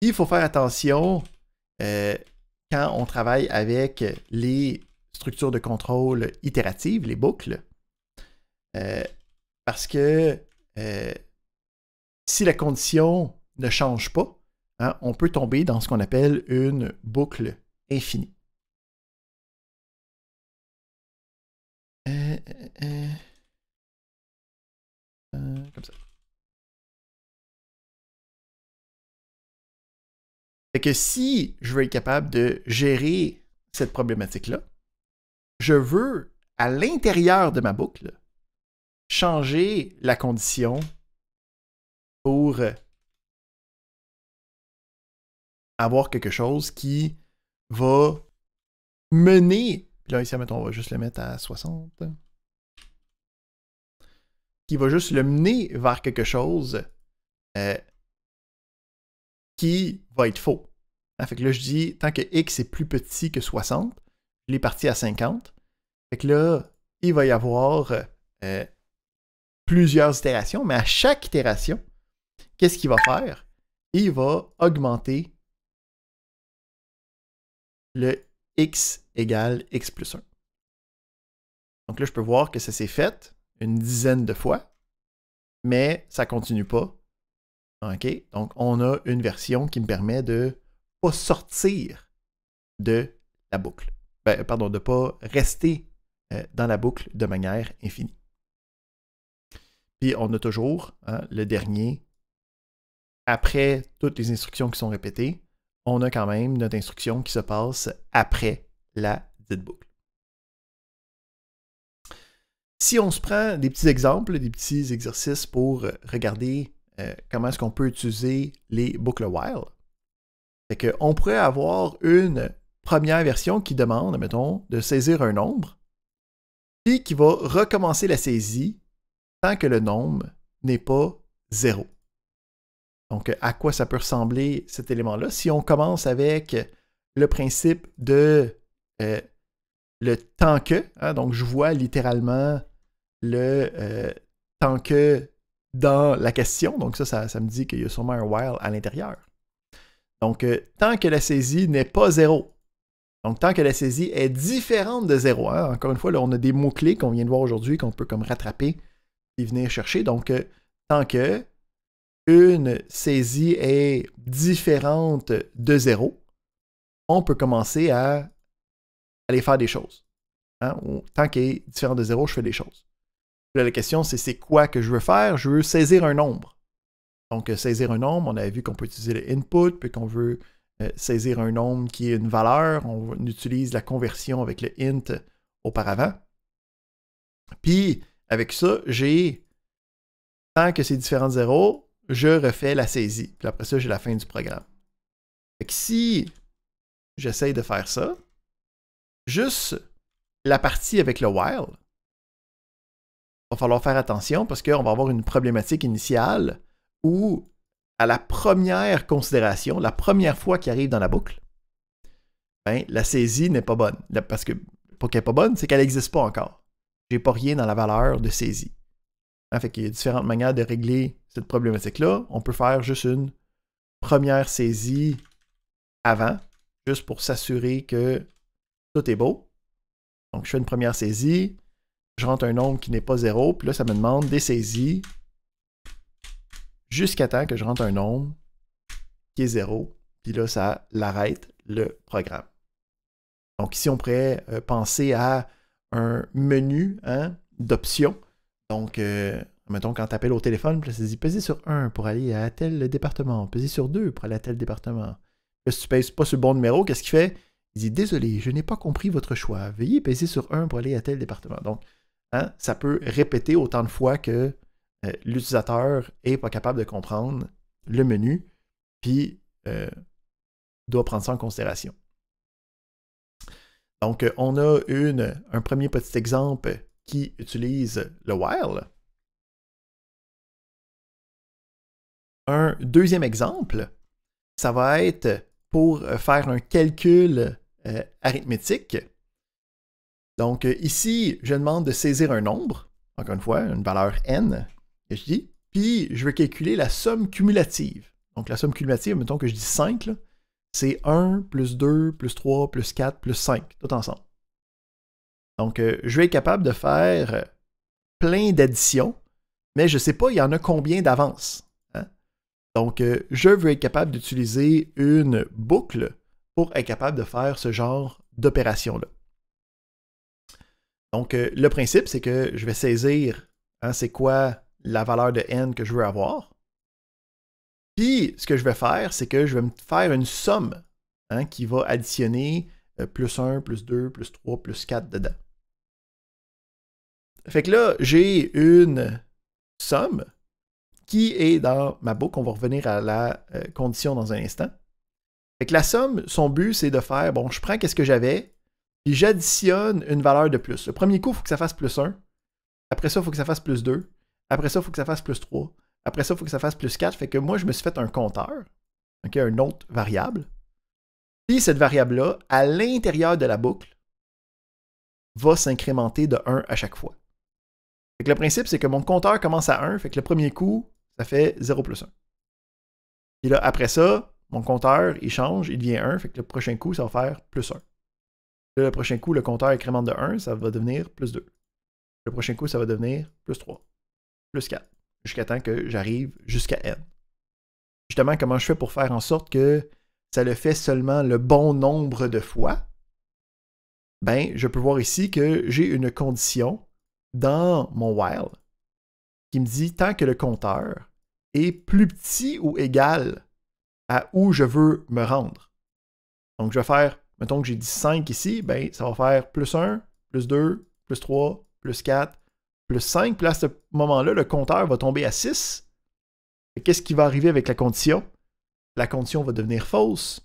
[SPEAKER 1] il faut faire attention euh, quand on travaille avec les structures de contrôle itératives, les boucles, parce que si la condition ne change pas, hein, on peut tomber dans ce qu'on appelle une boucle infinie.
[SPEAKER 2] Eh, eh, eh. Euh, comme ça.
[SPEAKER 1] Fait que si je veux être capable de gérer cette problématique-là, je veux, à l'intérieur de ma boucle, changer la condition pour avoir quelque chose qui va mener là, ici, on va juste le mettre à 60. Qui va juste le mener vers quelque chose euh, qui va être faux. Ah, fait que là, je dis, tant que x est plus petit que 60, je l'ai parti à 50. Fait là, il va y avoir euh, plusieurs itérations, mais à chaque itération, qu'est-ce qu'il va faire? Il va augmenter le x égale x plus 1. Donc là, je peux voir que ça s'est fait une dizaine de fois, mais ça ne continue pas. Donc, on a une version qui me permet de pas sortir de la boucle. Ben, pardon, de ne pas rester euh, dans la boucle de manière infinie. Puis, on a toujours hein, le dernier, après toutes les instructions qui sont répétées, on a quand même notre instruction qui se passe après la dite boucle. Si on se prend des petits exemples, des petits exercices pour euh, regarder euh, comment est-ce qu'on peut utiliser les boucles while, c'est pourrait avoir une première version qui demande, mettons, de saisir un nombre, puis qui va recommencer la saisie tant que le nombre n'est pas zéro. Donc, à quoi ça peut ressembler cet élément-là? Si on commence avec le principe de euh, le tant que, hein, donc je vois littéralement le euh, tant que dans la question, donc ça, ça, me dit qu'il y a sûrement un while à l'intérieur. Donc, euh, tant que la saisie n'est pas zéro, donc tant que la saisie est différente de zéro, hein. encore une fois, là, on a des mots-clés qu'on vient de voir aujourd'hui qu'on peut comme rattraper et venir chercher. Donc, tant que une saisie est différente de zéro, on peut commencer à aller faire des choses. Hein, tant qu'elle est différente de zéro, je fais des choses. la question, c'est c'est quoi que je veux faire? Je veux saisir un nombre. Donc, saisir un nombre, on avait vu qu'on peut utiliser le input, puis qu'on veut euh, saisir un nombre qui est une valeur. On utilise la conversion avec le int auparavant. Puis, avec ça, j'ai, tant que c'est différent de zéro, je refais la saisie. Puis après ça, j'ai la fin du programme. Fait si j'essaye de faire ça, juste la partie avec le while, il va falloir faire attention parce qu'on va avoir une problématique initiale où, à la première considération, la première fois qu'il arrive dans la boucle, ben, la saisie n'est pas bonne. Parce que pour qu'elle n'est pas bonne, c'est qu'elle n'existe pas encore. n'ai pas rien dans la valeur de saisie. Hein, fait qu'il y a différentes manières de régler cette problématique-là, on peut faire juste une première saisie avant, juste pour s'assurer que tout est beau. Donc, je fais une première saisie, je rentre un nombre qui n'est pas zéro, puis là, ça me demande des saisies jusqu'à temps que je rentre un nombre qui est zéro, puis là, ça l'arrête le programme. Donc, ici, on pourrait euh, penser à un menu hein, d'options. Donc, euh, Mettons, quand tu appelles au téléphone, tu ça dit pesez sur 1 pour aller à tel département, peser sur 2 pour aller à tel département. si tu pèses pas sur le bon numéro, qu'est-ce qu'il fait Il dit désolé, je n'ai pas compris votre choix. Veuillez peser sur 1 pour aller à tel département. Donc, hein, ça peut répéter autant de fois que euh, l'utilisateur n'est pas capable de comprendre le menu, puis euh, doit prendre ça en considération. Donc, euh, on a un premier petit exemple qui utilise le while. Un deuxième exemple, ça va être pour euh, faire un calcul euh, arithmétique. Donc euh, ici, je demande de saisir un nombre, encore une fois, une valeur n, et je dis, puis je veux calculer la somme cumulative. Donc la somme cumulative, mettons que je dis 5, c'est 1 plus 2 plus 3 plus 4 plus 5, tout ensemble. Donc je vais être capable de faire plein d'additions, mais je ne sais pas il y en a combien d'avance. Donc, euh, je veux être capable d'utiliser une boucle pour être capable de faire ce genre d'opération-là. Donc, euh, le principe, c'est que je vais saisir hein, c'est quoi la valeur de n que je veux avoir. Puis, ce que je vais faire, c'est que je vais me faire une somme hein, qui va additionner euh, plus 1, plus 2, plus 3, plus 4 dedans. Fait que là, j'ai une somme qui est dans ma boucle. On va revenir à la euh, condition dans un instant. Fait que la somme, son but, c'est de faire, bon, je prends qu'est-ce que j'avais, puis j'additionne une valeur de plus. Le premier coup, il faut que ça fasse plus 1. Après ça, il faut que ça fasse plus 2. Après ça, il faut que ça fasse plus 3. Après ça, il faut que ça fasse plus 4. Fait que moi, je me suis fait un compteur, une autre variable. Puis cette variable-là, à l'intérieur de la boucle, va s'incrémenter de 1 à chaque fois. Fait le principe, c'est que mon compteur commence à 1, fait que le premier coup, ça fait 0 plus 1. Puis là, après ça, mon compteur, il change, il devient 1, fait que le prochain coup, ça va faire plus 1. le prochain coup, le compteur incrémente de 1, ça va devenir plus 2. Le prochain coup, ça va devenir plus 3, plus 4, jusqu'à temps que j'arrive jusqu'à n. Justement, comment je fais pour faire en sorte que ça le fait seulement le bon nombre de fois? Ben, je peux voir ici que j'ai une condition dans mon while qui me dit tant que le compteur est plus petit ou égal à où je veux me rendre. Donc, je vais faire, mettons que j'ai dit 5 ici, ben, ça va faire plus 1, plus 2, plus 3, plus 4, plus 5. Puis à ce moment-là, le compteur va tomber à 6. Qu'est-ce qui va arriver avec la condition? La condition va devenir fausse,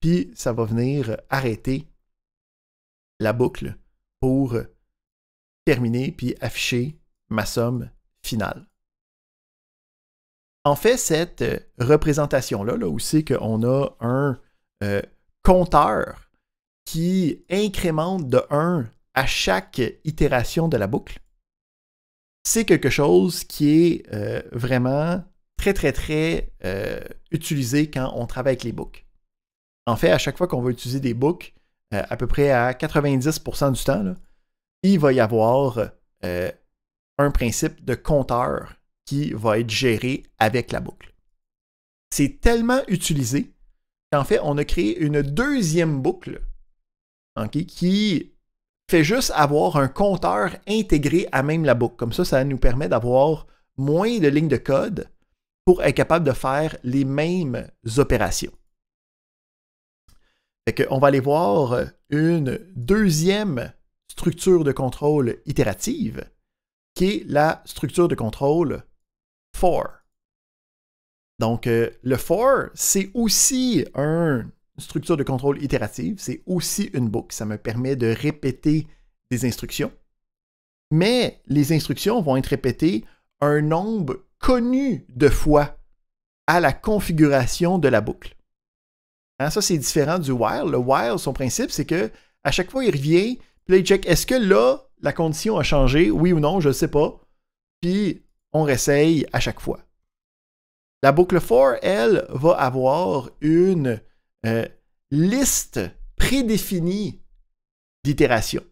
[SPEAKER 1] puis ça va venir arrêter la boucle pour terminer puis afficher ma somme finale. En fait, cette euh, représentation-là, là aussi qu'on a un euh, compteur qui incrémente de 1 à chaque itération de la boucle, c'est quelque chose qui est euh, vraiment très, très, très utilisé quand on travaille avec les boucles. En fait, à chaque fois qu'on va utiliser des boucles, à peu près à 90% du temps, il va y avoir un principe de compteur qui va être géré avec la boucle. C'est tellement utilisé qu'en fait, on a créé une deuxième boucle qui fait juste avoir un compteur intégré à même la boucle. Comme ça, ça nous permet d'avoir moins de lignes de code pour être capable de faire les mêmes opérations. on va aller voir une deuxième structure de contrôle itérative, qui est la structure de contrôle for. Donc, euh, le for, c'est aussi une structure de contrôle itérative, c'est aussi une boucle. Ça me permet de répéter des instructions. Mais les instructions vont être répétées un nombre connu de fois à la configuration de la boucle. Hein, ça, c'est différent du while. Le while, son principe, c'est que à chaque fois, il revient, puis check est-ce que là, la condition a changé, oui ou non, je ne sais pas. Puis on réessaye à chaque fois. La boucle for, elle, va avoir une euh, liste prédéfinie d'itérations.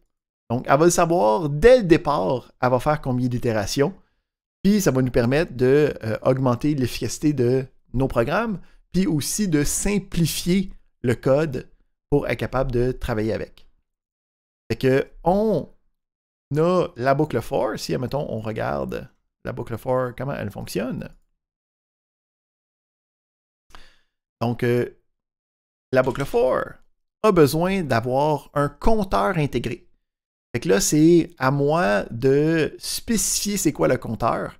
[SPEAKER 1] Donc, elle va savoir dès le départ, elle va faire combien d'itérations, puis ça va nous permettre d'augmenter euh, l'efficacité de nos programmes, puis aussi de simplifier le code pour être capable de travailler avec. Fait que on a la boucle for, si, admettons, on regarde la boucle for, comment elle fonctionne. Donc, euh, la boucle for a besoin d'avoir un compteur intégré. Fait que là, c'est à moi de spécifier c'est quoi le compteur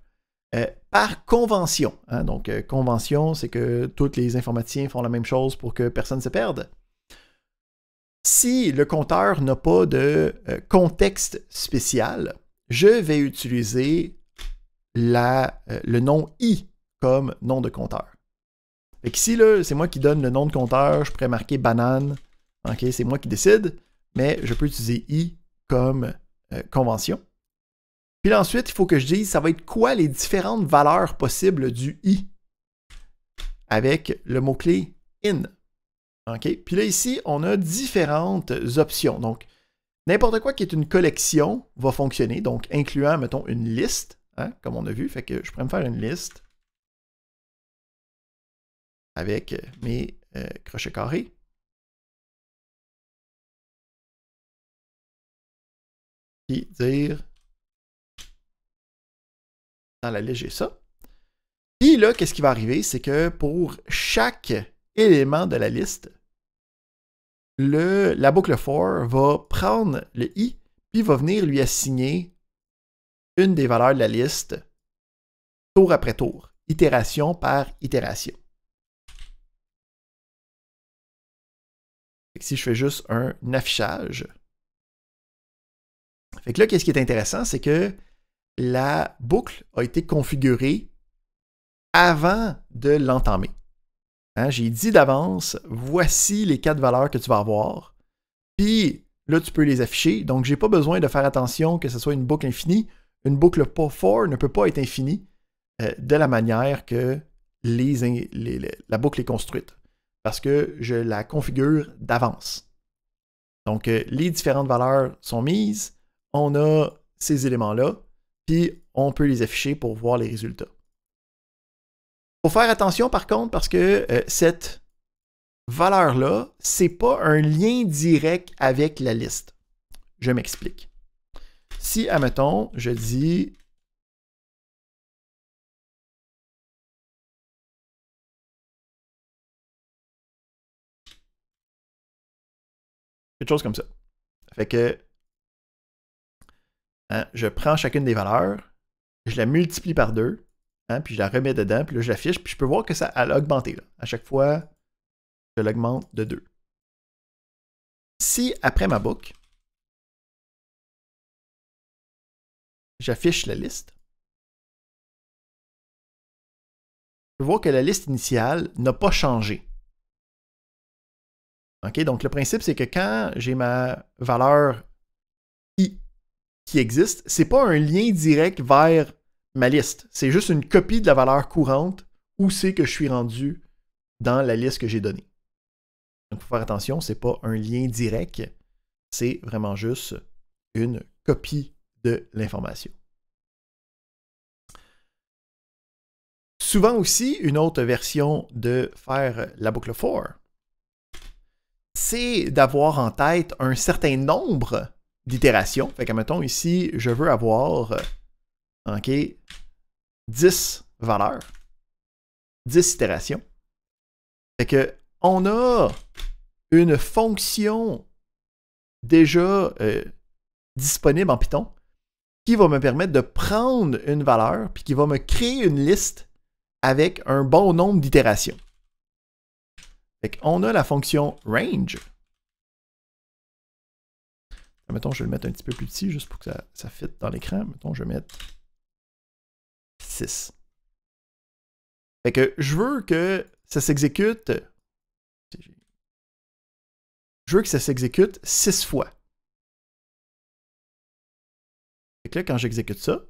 [SPEAKER 1] euh, par convention. Hein. Donc, euh, convention, c'est que tous les informaticiens font la même chose pour que personne ne se perde. Si le compteur n'a pas de contexte spécial, je vais utiliser euh, le nom I comme nom de compteur. ici, c'est moi qui donne le nom de compteur, je pourrais marquer banane. c'est moi qui décide, mais je peux utiliser I comme euh, convention. Puis ensuite, il faut que je dise ça va être quoi les différentes valeurs possibles du I avec le mot-clé in. Puis là, ici, on a différentes options. Donc, n'importe quoi qui est une collection va fonctionner, donc incluant, mettons, une liste. Hein, comme on a vu. Fait que je pourrais me faire une liste avec
[SPEAKER 2] mes euh, crochets carrés. Puis dire
[SPEAKER 1] dans la liste, j'ai ça. Puis là, qu'est-ce qui va arriver? C'est que pour chaque élément de la liste, le, la boucle for va prendre le i, puis va venir lui assigner une des valeurs de la liste tour après tour, itération par itération.
[SPEAKER 2] si je fais juste un affichage,
[SPEAKER 1] fait que là, qu'est-ce qui est intéressant, c'est que la boucle a été configurée avant de l'entamer. Hein, j'ai dit d'avance, voici les quatre valeurs que tu vas avoir. Puis là, tu peux les afficher. Donc, je n'ai pas besoin de faire attention que ce soit une boucle infinie une boucle pas fort ne peut pas être infinie euh, de la manière que la boucle est construite, parce que je la configure d'avance. Donc, euh, les différentes valeurs sont mises, on a ces éléments-là, puis on peut les afficher pour voir les résultats. Faut faire attention par contre parce que euh, cette valeur-là, n'est pas un lien direct avec la liste. Je m'explique. Si, admettons, je dis
[SPEAKER 2] quelque chose comme ça. Fait que
[SPEAKER 1] hein, je prends chacune des valeurs, je la multiplie par deux, hein, puis je la remets dedans, puis là je l'affiche, puis je peux voir que ça a augmenté. À chaque fois, je l'augmente de deux. Si après ma boucle,
[SPEAKER 2] J'affiche la liste. Je vois que la liste initiale n'a pas changé.
[SPEAKER 1] OK, donc, le principe, c'est que quand j'ai ma valeur i qui existe, ce n'est pas un lien direct vers ma liste. C'est juste une copie de la valeur courante où c'est que je suis rendu dans la liste que j'ai donnée. Donc, il faut faire attention, ce n'est pas un lien direct, c'est vraiment juste une copie de l'information. Souvent aussi, une autre version de faire la boucle for, c'est d'avoir en tête un certain nombre d'itérations. Fait que, mettons ici, je veux avoir 10 valeurs, 10 itérations. Fait que, on a une fonction déjà euh, disponible en Python qui va me permettre de prendre une valeur, puis qui va me créer une liste avec un bon nombre d'itérations. On a la fonction range. Mettons, je vais le mettre un petit peu plus petit, juste pour que ça, ça fit dans l'écran. Mettons, je vais mettre 6. que je veux que ça s'exécute.
[SPEAKER 2] Je veux que ça s'exécute 6 fois.
[SPEAKER 1] quand j'exécute ça,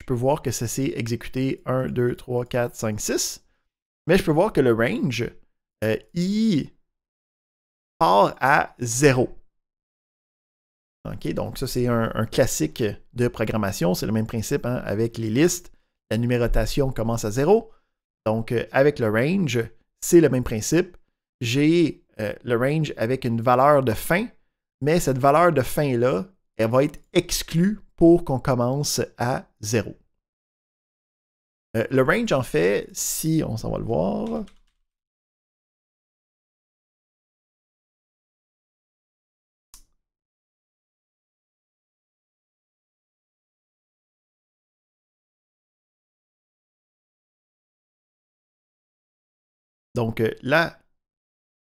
[SPEAKER 1] je peux voir que ça s'est exécuté 1, 2, 3, 4, 5, 6. Mais je peux voir que le range, euh, part à 0. OK, donc ça, c'est un, classique de programmation. C'est le même principe hein, avec les listes. La numérotation commence à 0. Donc, euh, avec le range, c'est le même principe. J'ai euh, le range avec une valeur de fin, mais cette valeur de fin-là, elle va être exclue pour qu'on commence à zéro. Euh, le range, en fait, si on s'en va le voir.
[SPEAKER 2] Donc, euh, la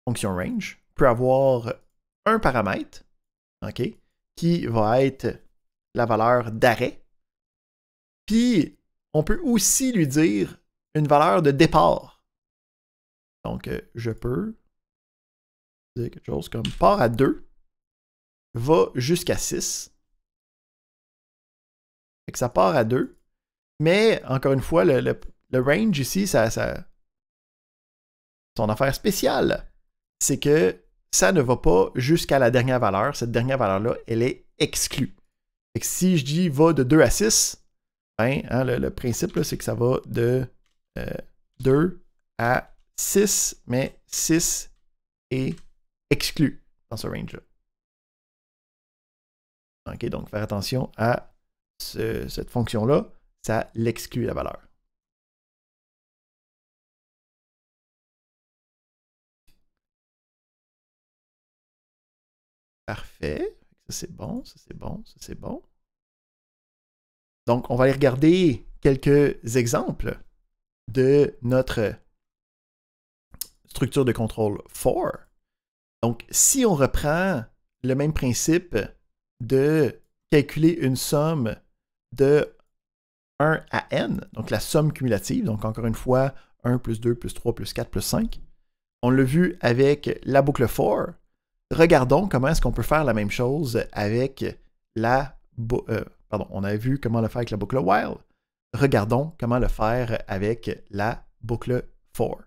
[SPEAKER 1] fonction range peut avoir un paramètre, OK, qui va être la valeur d'arrêt. Puis, on peut aussi lui dire une valeur de départ. Donc, euh, je peux dire quelque chose comme part à 2, va jusqu'à 6. et ça part à 2. Mais, encore une fois, le, range ici, ça, ça, son affaire spéciale, c'est que ça ne va pas jusqu'à la dernière valeur. Cette dernière valeur-là, elle est exclue si je dis va de 2 à 6, ben, hein, le, principe, c'est que ça va de 2 euh, à 6, mais 6 est exclu dans ce range-là. OK, donc faire attention à cette fonction-là, ça l'exclut la
[SPEAKER 2] valeur. Parfait. Ça, c'est bon,
[SPEAKER 1] ça, c'est bon, ça, c'est bon. Donc, on va aller regarder quelques exemples de notre structure de contrôle for. Donc, si on reprend le même principe de calculer une somme de 1 à n, donc la somme cumulative, donc encore une fois, 1 plus 2 plus 3 plus 4 plus 5, on l'a vu avec la boucle for, Regardons comment est-ce qu'on peut faire la même chose avec la... boucle... Euh, pardon, on a vu comment le faire avec la boucle while. Regardons comment le faire avec la boucle for.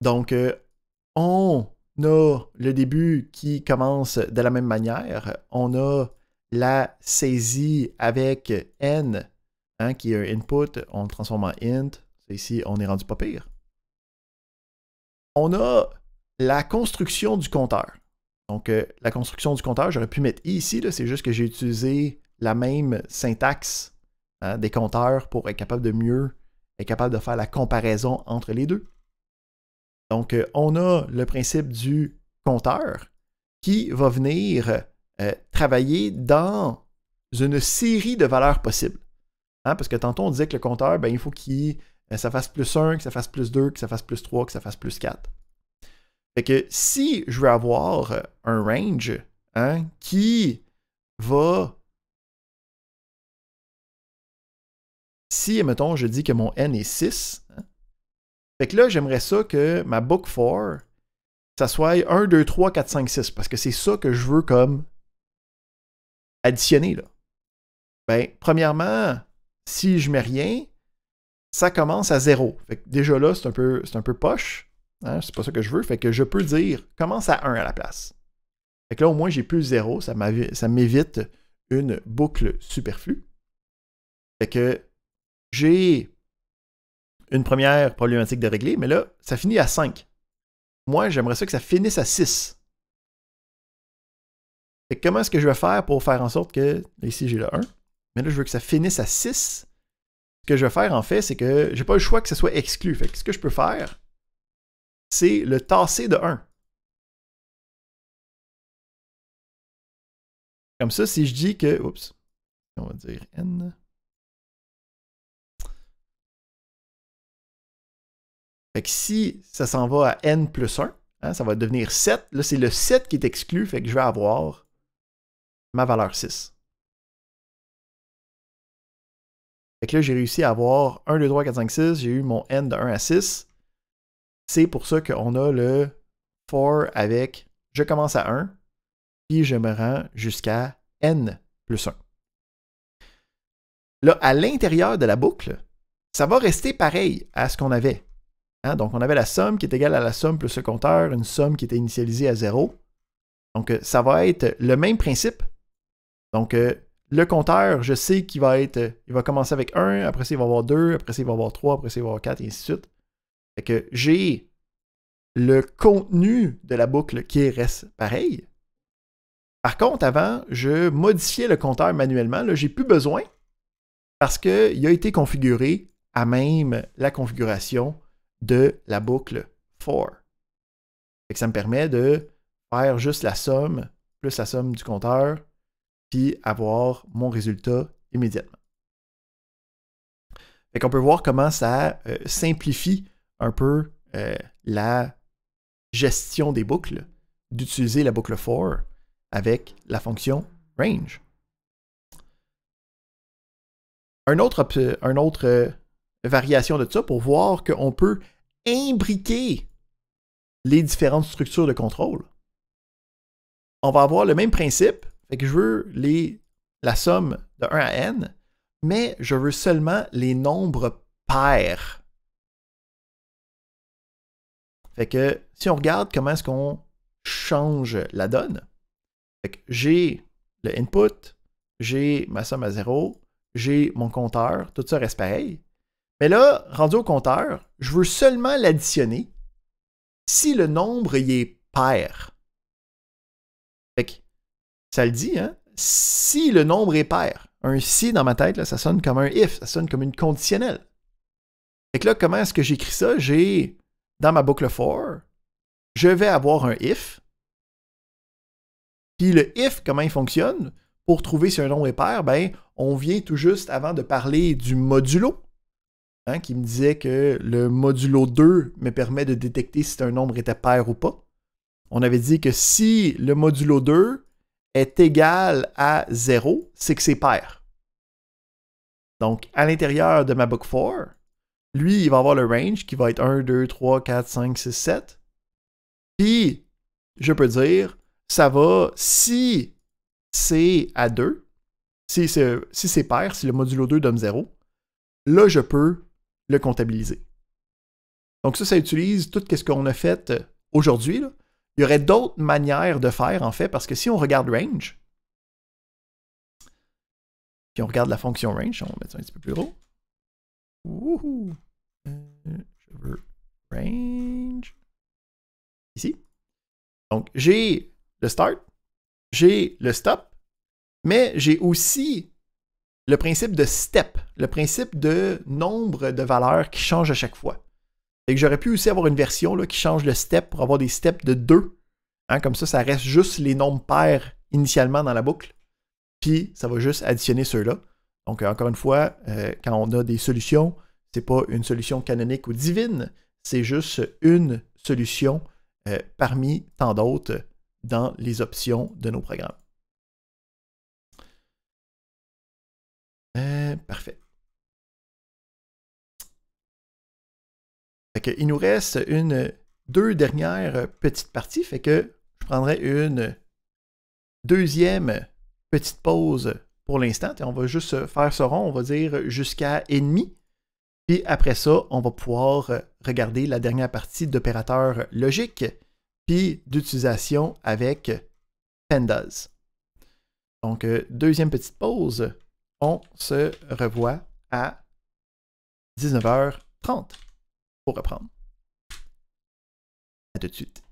[SPEAKER 1] Donc, euh, on a le début qui commence de la même manière. On a la saisie avec n, hein, qui est un input, on le transforme en int. Ici, on est rendu pas pire. On a la construction du compteur. Donc, euh, la construction du compteur, j'aurais pu mettre I ici, c'est juste que j'ai utilisé la même syntaxe hein, des compteurs pour être capable de mieux, être capable de faire la comparaison entre les deux. Donc, euh, on a le principe du compteur qui va venir euh, travailler dans une série de valeurs possibles. Hein, parce que tantôt, on disait que le compteur, ben, il faut qu'il ça fasse plus 1, que ça fasse plus 2, que ça fasse plus 3, que ça fasse plus 4. Fait que si je veux avoir euh, un range hein, qui va. Si, mettons, je dis que mon n est 6, hein, fait que là, j'aimerais ça que ma book 4, ça soit 1, 2, 3, 4, 5, 6, parce que c'est ça que je veux comme additionner. Là. Ben, premièrement, si je mets rien, ça commence à 0. Fait que déjà là, c'est un peu poche. Hein, c'est pas ça que je veux. Fait que je peux dire commence à 1 à la place. Fait que là, au moins, j'ai plus 0. Ça m'évite une boucle superflue. Fait que j'ai une première problématique de régler, mais là, ça finit à 5. Moi, j'aimerais ça que ça finisse à 6. Fait comment est-ce que je vais faire pour faire en sorte que. Ici, j'ai le 1. Mais là, je veux que ça finisse à 6. Ce que je vais faire, en fait, c'est que j'ai pas le choix que ça soit exclu. Fait que ce que je peux faire, c'est le
[SPEAKER 2] tasser de 1. Comme ça, si je dis que. Oups. On va dire n.
[SPEAKER 1] Fait que si ça s'en va à n plus 1, hein, ça va devenir 7. Là, c'est le 7 qui est exclu, fait que je vais avoir ma valeur 6. Fait que là, j'ai réussi à avoir 1, 2, 3, 4, 5, 6. J'ai eu mon n de 1 à 6. C'est pour ça qu'on a le for avec je commence à 1, puis je me rends jusqu'à n plus 1. Là, à l'intérieur de la boucle, ça va rester pareil à ce qu'on avait. Hein? Donc, on avait la somme qui est égale à la somme plus le compteur, une somme qui était initialisée à 0. Donc, euh, ça va être le même principe. Donc, euh, le compteur, je sais qu'il va être, il va commencer avec 1, après ça, il va avoir 2, après ça, il va avoir 3, après ça, il va avoir 4, et ainsi de suite que j'ai le contenu de la boucle qui reste pareil. Par contre, avant, je modifiais le compteur manuellement. Là, j'ai plus besoin parce qu'il a été configuré à même la configuration de la boucle for. ça me permet de faire juste la somme plus la somme du compteur, puis avoir mon résultat immédiatement. On peut voir comment ça euh, simplifie un peu euh, la gestion des boucles, d'utiliser la boucle for avec la fonction range. Un autre, euh, une autre euh, variation de ça pour voir qu'on peut imbriquer les différentes structures de contrôle. On va avoir le même principe, que je veux la somme de 1 à n, mais je veux seulement les nombres pairs. Fait que si on regarde comment est-ce qu'on change la donne, j'ai le input, j'ai ma somme à zéro, j'ai mon compteur, tout ça reste pareil. Mais là, rendu au compteur, je veux seulement l'additionner si le nombre y est pair. Fait que, ça le dit, hein? Si le nombre est pair. Un si dans ma tête, là, ça sonne comme un if, ça sonne comme une conditionnelle. Fait que là, comment est-ce que j'écris ça? J'ai dans ma boucle for, je vais avoir un if. Puis le if, comment il fonctionne? Pour trouver si un nombre est pair, ben, on vient tout juste avant de parler du modulo, hein, qui me disait que le modulo 2 me permet de détecter si un nombre était pair ou pas. On avait dit que si le modulo 2 est égal à 0, c'est que c'est pair. Donc, à l'intérieur de ma boucle « for », lui, il va avoir le range qui va être 1, 2, 3, 4, 5, 6, 7. Puis, je peux dire, ça va si c'est à 2, si c'est si pair, si le modulo 2 donne 0, là, je peux le comptabiliser. Donc ça, ça utilise tout ce qu'on a fait euh, aujourd'hui. Il y aurait d'autres manières de faire, en fait, parce que si on regarde range, puis on regarde la fonction range, on va mettre ça un petit peu plus haut.
[SPEAKER 2] Wouhou!
[SPEAKER 1] je veux
[SPEAKER 2] range.
[SPEAKER 1] Ici. Donc, j'ai le start, j'ai le stop, mais j'ai aussi le principe de step, le principe de nombre de valeurs qui change à chaque fois. Et que j'aurais pu aussi avoir une version qui change le step pour avoir des steps de 2. Hein, comme ça, ça reste juste les nombres pairs initialement dans la boucle. Puis ça va juste additionner ceux-là. Donc, euh, encore une fois, euh, quand on a des solutions, c'est pas une solution canonique ou divine, c'est juste une solution euh, parmi tant d'autres dans les options de nos programmes.
[SPEAKER 2] Euh, parfait.
[SPEAKER 1] il nous reste une, deux dernières petites parties. Fait que je prendrai une deuxième petite pause pour l'instant. et On va juste faire ce rond, on va dire jusqu'à ennemi. Puis après ça, on va pouvoir euh, regarder la dernière partie d'opérateurs logiques, puis d'utilisation avec pandas. Donc, euh, deuxième petite pause. On se revoit à 19h30 pour reprendre.
[SPEAKER 2] À tout de suite.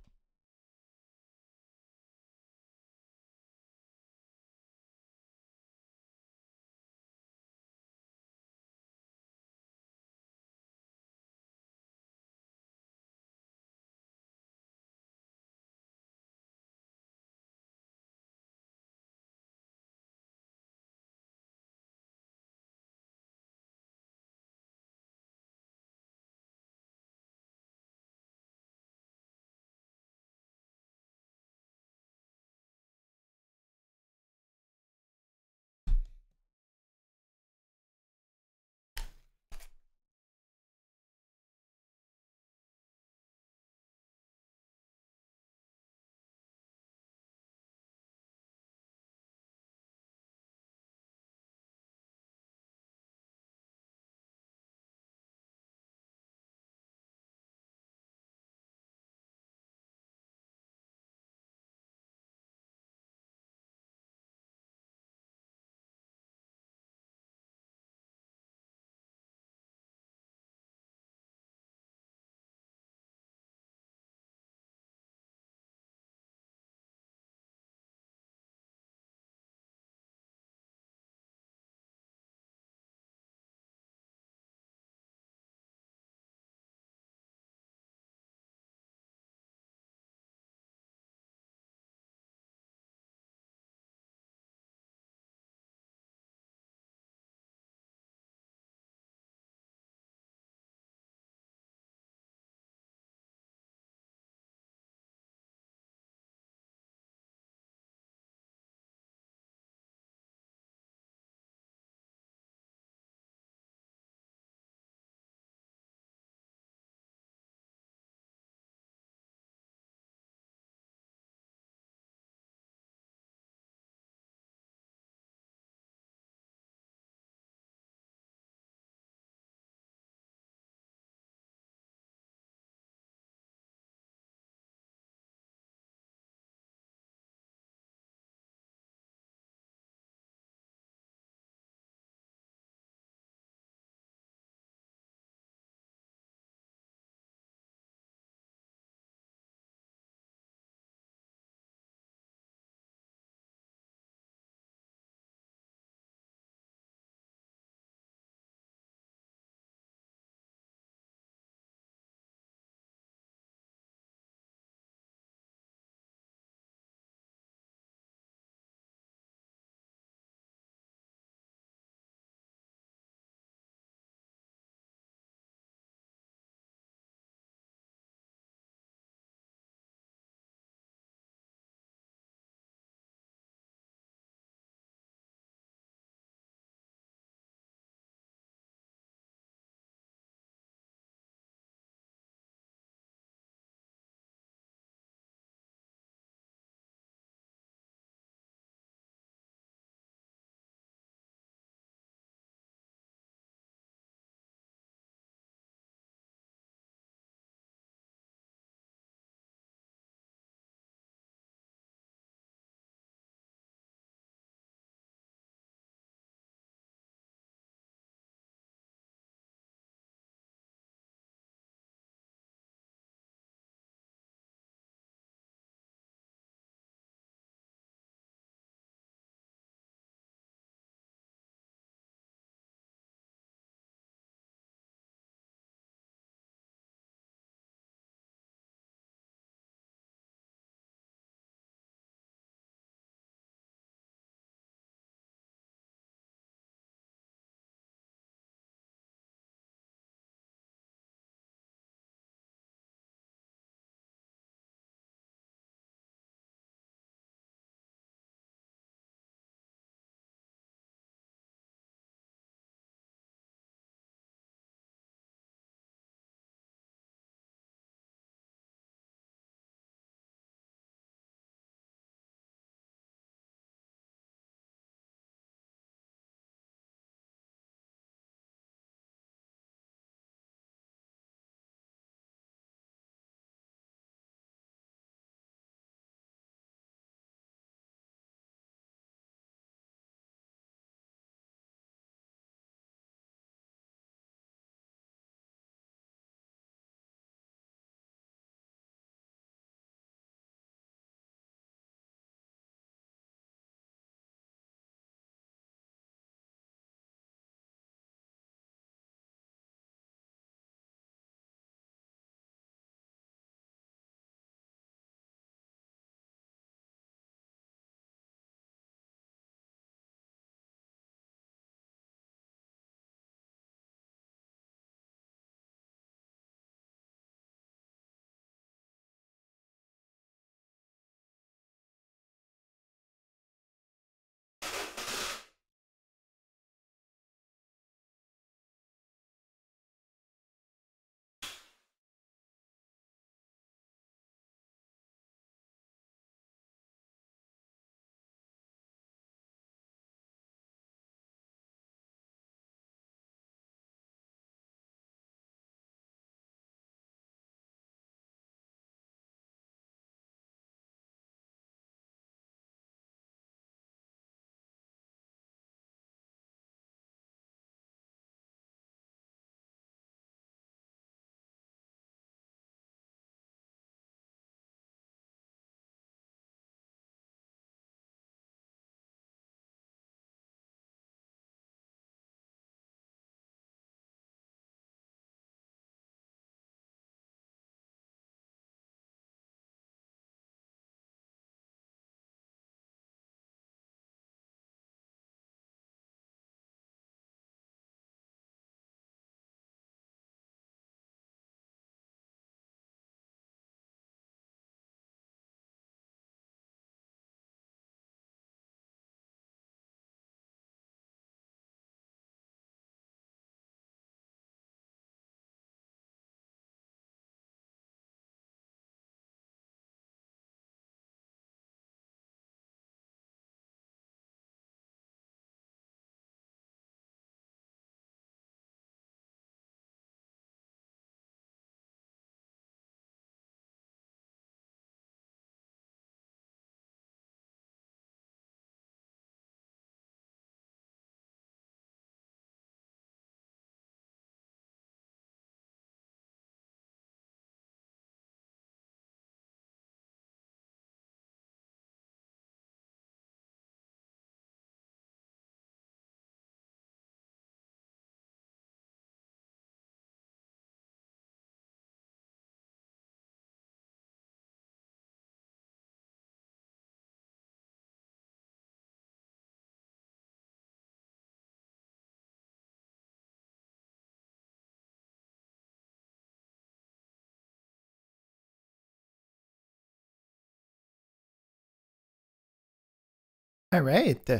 [SPEAKER 2] All right.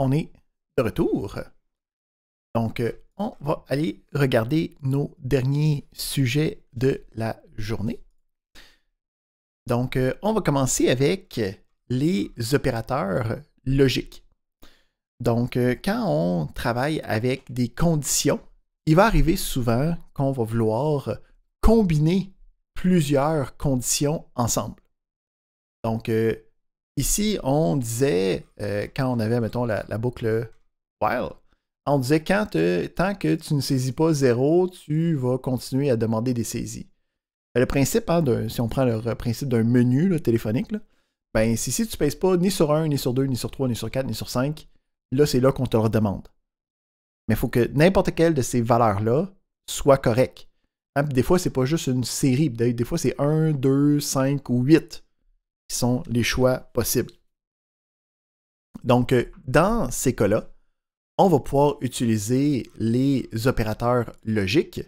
[SPEAKER 1] On est de retour. Donc, euh, on va aller regarder nos derniers sujets de la journée. Donc, euh, on va commencer avec les opérateurs logiques. Donc, euh, quand on travaille avec des conditions, il va arriver souvent qu'on va vouloir combiner plusieurs conditions ensemble. Donc, Ici, on disait, euh, quand on avait, mettons, la, boucle while, on disait tant que tu ne saisis pas 0, tu vas continuer à demander des saisies. Le principe, hein, si on prend le principe d'un menu téléphonique, ben, si, tu ne pèses pas ni sur 1, ni sur 2, ni sur 3, ni sur 4, ni sur 5, là, c'est là qu'on te redemande. Mais il faut que n'importe quelle de ces valeurs-là soit correcte. Hein, des fois, ce n'est pas juste une série, des fois, c'est 1, 2, 5 ou 8 qui sont les choix possibles. Donc, euh, dans ces cas-là, on va pouvoir utiliser les opérateurs logiques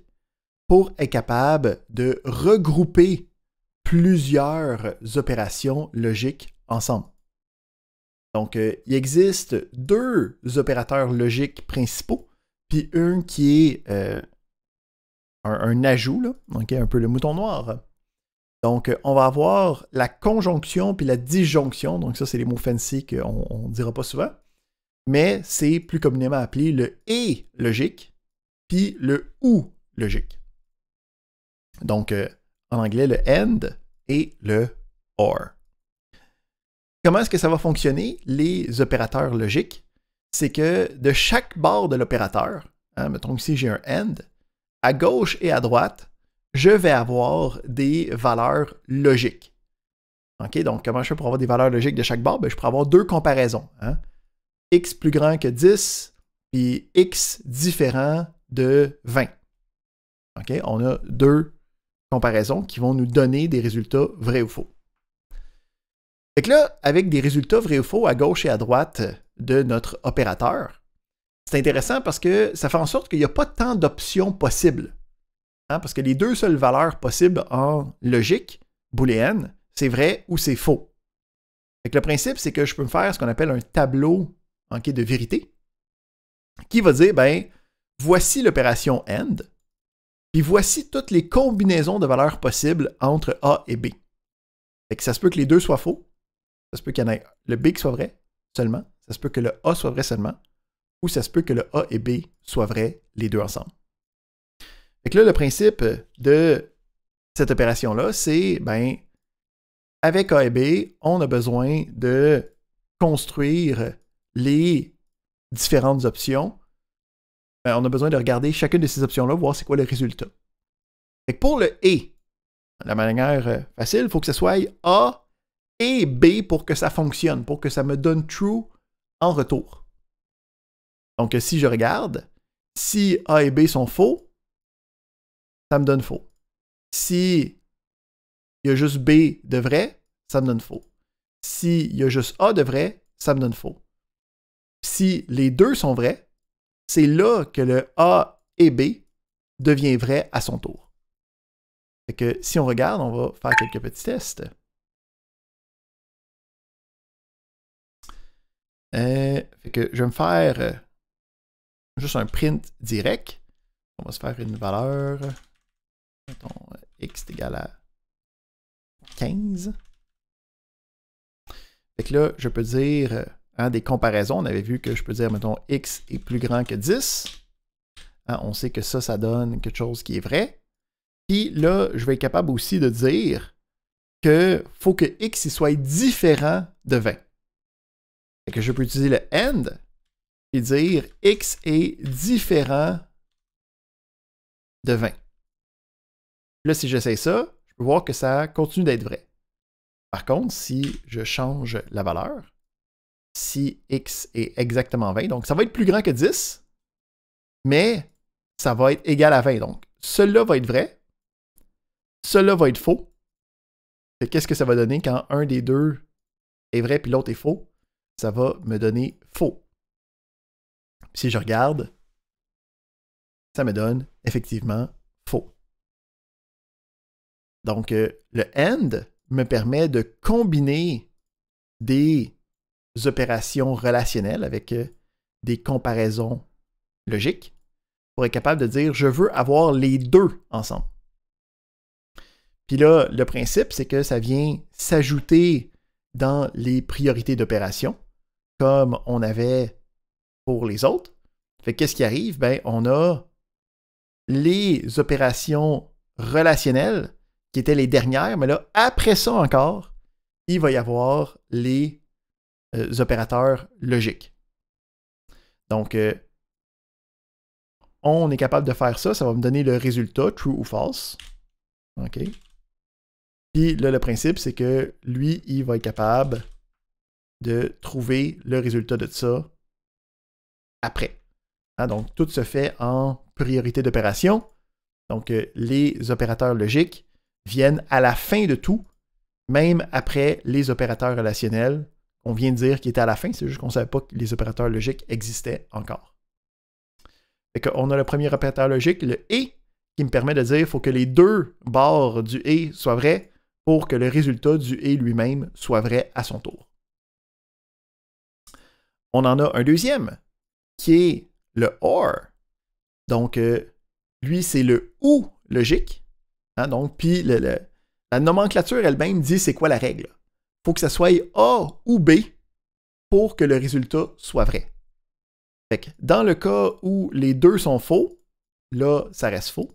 [SPEAKER 1] pour être capable de regrouper plusieurs opérations logiques ensemble. Donc, euh, il existe deux opérateurs logiques principaux, puis un qui est euh, un, ajout, un peu le mouton noir. Donc, euh, on va avoir la conjonction puis la disjonction. Donc, ça, c'est les mots fancy qu'on ne dira pas souvent. Mais c'est plus communément appelé le et logique, puis le ou logique. Donc, euh, en anglais, le and et le or. Comment est-ce que ça va fonctionner, les opérateurs logiques? C'est que de chaque bord de l'opérateur, hein, mettons si j'ai un and, à gauche et à droite, je vais avoir des valeurs logiques. OK, donc comment je peux avoir des valeurs logiques de chaque barre? Ben, je pourrais avoir deux comparaisons. Hein. x plus grand que 10, puis x différent de 20. on a deux comparaisons qui vont nous donner des résultats vrais ou faux. Fait là, avec des résultats vrais ou faux à gauche et à droite de notre opérateur, c'est intéressant parce que ça fait en sorte qu'il n'y a pas tant d'options possibles. Hein, parce que les deux seules valeurs possibles en logique booléenne, c'est vrai ou c'est faux. le principe, c'est que je peux me faire ce qu'on appelle un tableau en de vérité qui va dire, ben, voici l'opération AND, puis voici toutes les combinaisons de valeurs possibles entre A et B. ça se peut que les deux soient faux, ça se peut qu'il y en ait le B qui soit vrai seulement, ça se peut que le A soit vrai seulement, ou ça se peut que le A et B soient vrais les deux ensemble là, le principe de cette opération-là, c'est, ben, avec A et B, on a besoin de construire les différentes options. Ben, on a besoin de regarder chacune de ces options-là, voir c'est quoi le résultat. pour le et, de la manière euh, facile, il faut que ce soit A et B pour que ça fonctionne, pour que ça me donne true en retour. Donc si je regarde, si A et B sont faux, ça me donne faux. Si il y a juste B de vrai, ça me donne faux. Si il y a juste A de vrai, ça me donne faux. Si les deux sont vrais, c'est là que le A et B devient vrai à son tour. que si on regarde, on va faire quelques petits tests.
[SPEAKER 2] Euh, que je vais
[SPEAKER 1] me faire euh, juste un print direct. On va se faire une valeur. Mettons, euh, x égal à 15. Fait que là, je peux dire, euh, hein, des comparaisons, on avait vu que je peux dire, mettons, x est plus grand que 10. Hein, on sait que ça, ça donne quelque chose qui est vrai. Puis là, je vais être capable aussi de dire que faut que x soit différent de 20. Fait que je peux utiliser le end et dire x est différent de 20. Là, si j'essaie ça, je peux voir que ça continue d'être vrai. Par contre, si je change la valeur, si x est exactement 20, donc ça va être plus grand que 10, mais ça va être égal à 20. Donc, cela va être vrai, cela va être faux. Qu'est-ce que ça va donner quand un des deux est vrai puis l'autre est faux? Ça va me donner faux. Si je regarde, ça me donne effectivement donc, euh, le end me permet de combiner des opérations relationnelles avec euh, des comparaisons logiques pour être capable de dire je veux avoir les deux ensemble. Puis là, le principe, c'est que ça vient s'ajouter dans les priorités d'opération, comme on avait pour les autres. qu'est-ce qui arrive? Ben, on a les opérations relationnelles qui étaient les dernières, mais là, après ça encore, il va y avoir les euh, opérateurs logiques. Donc, euh, on est capable de faire ça, ça va me donner le résultat, true ou false. OK. Puis là, le principe, c'est que lui, il va être capable de trouver le résultat de ça après. Hein, donc, tout se fait en priorité d'opération. Donc, euh, les opérateurs logiques viennent à la fin de tout, même après les opérateurs relationnels On vient de dire qui étaient à la fin, c'est juste qu'on ne savait pas que les opérateurs logiques existaient encore. on a le premier opérateur logique, le et, qui me permet de dire qu'il faut que les deux bords du et soient vrais pour que le résultat du et lui-même soit vrai à son tour. On en a un deuxième, qui est le or. Donc, euh, lui, c'est le ou logique. Hein, donc, puis la nomenclature elle-même dit c'est quoi la règle. Il faut que ça soit A ou B pour que le résultat soit vrai. dans le cas où les deux sont faux, là, ça reste faux.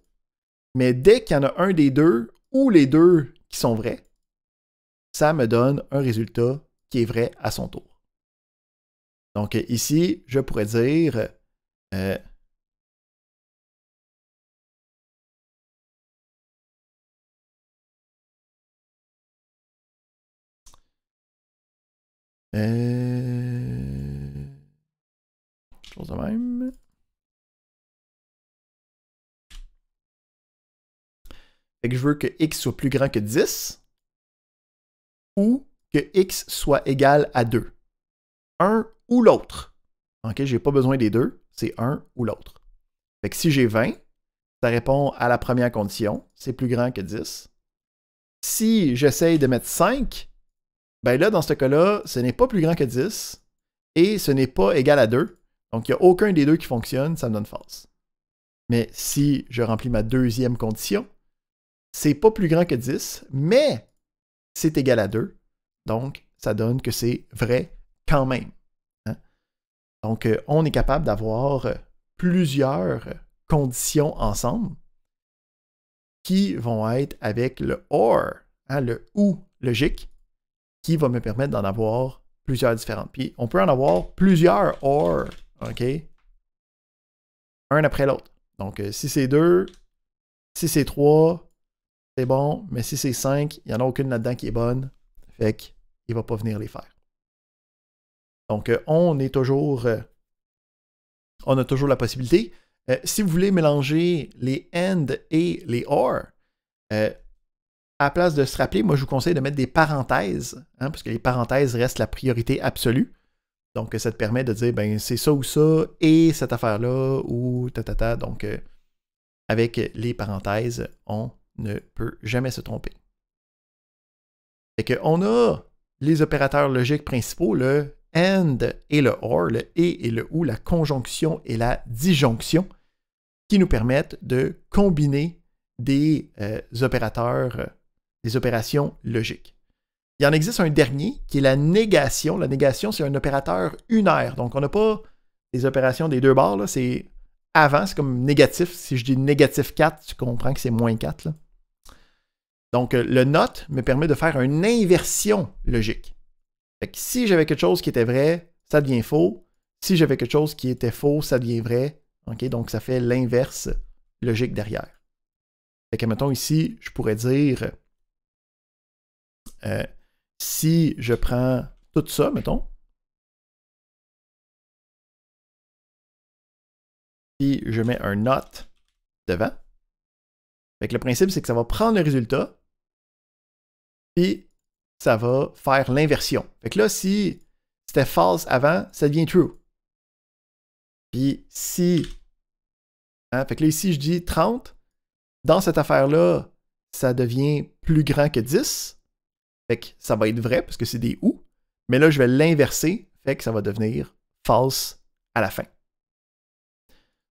[SPEAKER 1] Mais dès qu'il y en a un des deux ou les deux qui sont vrais, ça me donne un résultat qui est vrai à son tour. Donc ici,
[SPEAKER 2] je pourrais dire euh, Euh, chose de même.
[SPEAKER 1] que je veux que x soit plus grand que 10 ou que x soit égal à 2. Un ou l'autre. OK, j'ai pas besoin des deux, c'est un ou l'autre. Fait que si j'ai 20, ça répond à la première condition, c'est plus grand que 10. Si j'essaye de mettre 5 ben là, dans ce cas-là, ce n'est pas plus grand que 10 et ce n'est pas égal à 2. Donc, il n'y a aucun des deux qui fonctionne, ça me donne false. Mais si je remplis ma deuxième condition, ce n'est pas plus grand que 10, mais c'est égal à 2. Donc, ça donne que c'est vrai quand même. Hein. Donc, euh, on est capable d'avoir euh, plusieurs conditions ensemble qui vont être avec le OR, hein, le OU logique, va me permettre d'en avoir plusieurs différentes. Puis on peut en avoir plusieurs or, OK? Un après l'autre. Donc euh, si c'est deux, si c'est trois, c'est bon, mais si c'est cinq, il n'y en a aucune là-dedans qui est bonne. Fait qu'il va pas venir les faire. Donc, euh, on est toujours. Euh, on a toujours la possibilité. si vous voulez mélanger les AND et les OR, à la place de se rappeler, moi, je vous conseille de mettre des parenthèses, puisque hein, parce que les parenthèses restent la priorité absolue. Donc, ça te permet de dire, ben, c'est ça ou ça, et cette affaire-là, ou ta ta ta. Donc, euh, avec les parenthèses, on ne peut jamais se tromper. on a les opérateurs logiques principaux, le and et le or, le et et le ou, la conjonction et la disjonction, qui nous permettent de combiner des euh, opérateurs des opérations logiques. Il en existe un dernier qui est la négation. La négation, c'est un opérateur unaire. Donc, on n'a pas les opérations des deux barres. C'est avant, c'est comme négatif. Si je dis négatif 4, tu comprends que c'est moins 4. Donc, euh, le not me permet de faire une inversion logique. si j'avais quelque chose qui était vrai, ça devient faux. Si j'avais quelque chose qui était faux, ça devient vrai. donc, ça fait l'inverse logique derrière. Fait mettons ici, je pourrais dire euh,
[SPEAKER 2] si je prends tout ça, mettons, puis je mets un not devant,
[SPEAKER 1] le principe, c'est que ça va prendre le résultat, puis ça va faire l'inversion. Fait là, si c'était false avant, ça devient true. Puis si, hein, ici, je dis 30, dans cette affaire-là, ça devient plus grand que 10. Fait que ça va être vrai parce que c'est des ou, mais là, je vais l'inverser, fait que ça va devenir false à la fin.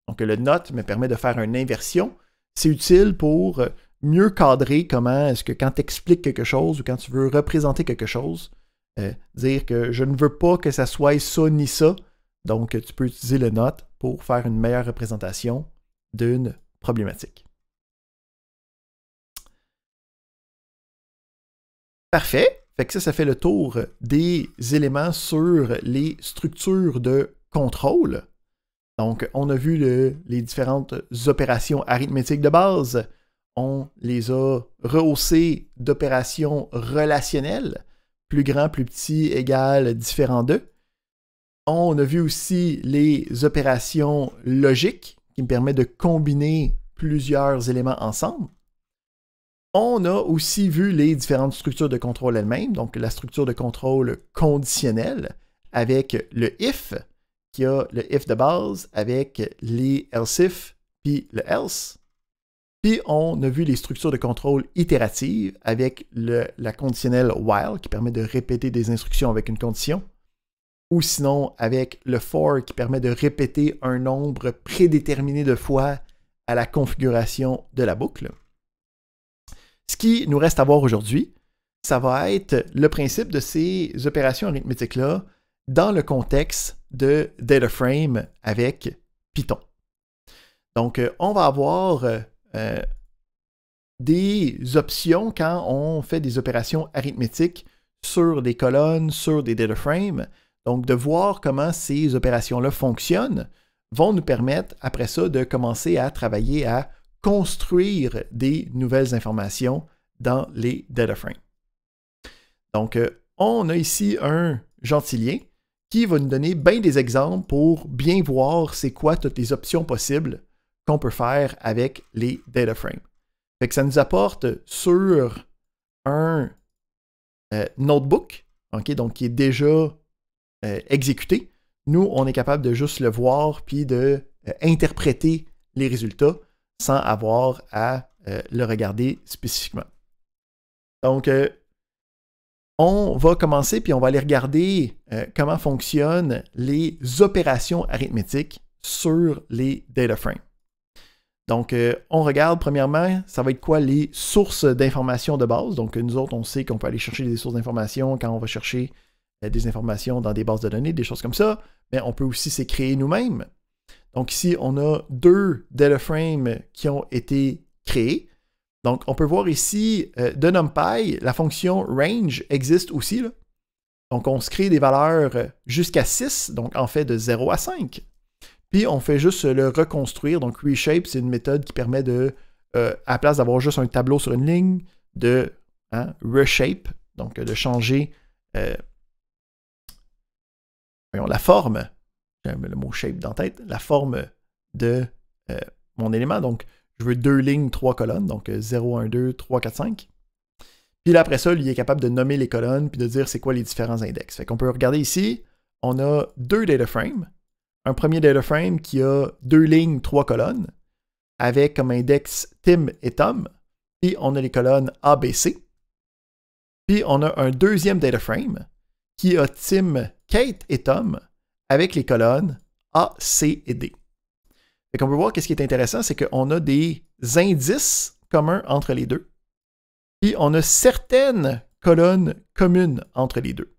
[SPEAKER 1] Donc, le note me permet de faire une inversion. C'est utile pour euh, mieux cadrer comment est-ce que quand tu expliques quelque chose ou quand tu veux représenter quelque chose, euh, dire que je ne veux pas que ça soit ça ni ça. Donc, tu peux utiliser le note pour faire une meilleure représentation d'une problématique.
[SPEAKER 2] Parfait. Fait que
[SPEAKER 1] ça, ça fait le tour des éléments sur les structures de contrôle. Donc, on a vu les différentes opérations arithmétiques de base. On les a rehaussées d'opérations relationnelles. Plus grand, plus petit égal, différent de. On a vu aussi les opérations logiques qui me permettent de combiner plusieurs éléments ensemble. On a aussi vu les différentes structures de contrôle elles-mêmes, donc la structure de contrôle conditionnelle avec le if, qui a le if de base avec les if puis le else. Puis on a vu les structures de contrôle itératives avec la conditionnelle while qui permet de répéter des instructions avec une condition. Ou sinon avec le for qui permet de répéter un nombre prédéterminé de fois à la configuration de la boucle. Ce qui nous reste à voir aujourd'hui, ça va être le principe de ces opérations arithmétiques-là dans le contexte de DataFrame avec Python. Donc, euh, on va avoir euh, euh, des options quand on fait des opérations arithmétiques sur des colonnes, sur des data frames. Donc, de voir comment ces opérations-là fonctionnent vont nous permettre, après ça, de commencer à travailler à construire des nouvelles informations dans les data frames. Donc, euh, on a ici un lien qui va nous donner bien des exemples pour bien voir c'est quoi toutes les options possibles qu'on peut faire avec les data frames. ça nous apporte sur un euh, notebook, donc qui est déjà euh, exécuté. Nous, on est capable de juste le voir puis de interpréter les résultats sans avoir à euh, le regarder spécifiquement. Donc, euh, on va commencer puis on va aller regarder euh, comment fonctionnent les opérations arithmétiques sur les data frames. Donc, on regarde premièrement, ça va être quoi les sources d'informations de base. Donc, nous autres, on sait qu'on peut aller chercher des sources d'informations quand on va chercher des informations dans des bases de données, des choses comme ça. Mais on peut aussi créer nous-mêmes. Donc ici, on a deux frames qui ont été créés. Donc on peut voir ici, euh, de NumPy, la fonction range existe aussi. Donc on se crée des valeurs euh, jusqu'à 6, donc en fait de 0 à 5. Puis on fait juste le reconstruire. Donc reshape, c'est une méthode qui permet de, euh, à place d'avoir juste un tableau sur une ligne, de hein, reshape, donc de changer la forme le mot shape dans la tête, la forme de euh, mon élément. Donc, je veux deux lignes, trois colonnes, donc 0, 1, 2, 3, 4, 5. Puis là, après ça, lui, il est capable de nommer les colonnes puis de dire c'est quoi les différents index. Fait qu'on peut regarder ici, on a deux data frames. Un premier data frame qui a deux lignes, trois colonnes, avec comme index Tim et Tom. Puis on a les colonnes A, B, C. Puis on a un deuxième data frame qui a Tim, Kate et Tom avec les colonnes A, C et D. On qu'on peut voir quest ce qui est intéressant, c'est qu'on a des indices communs entre les deux, puis on a certaines colonnes communes entre les deux.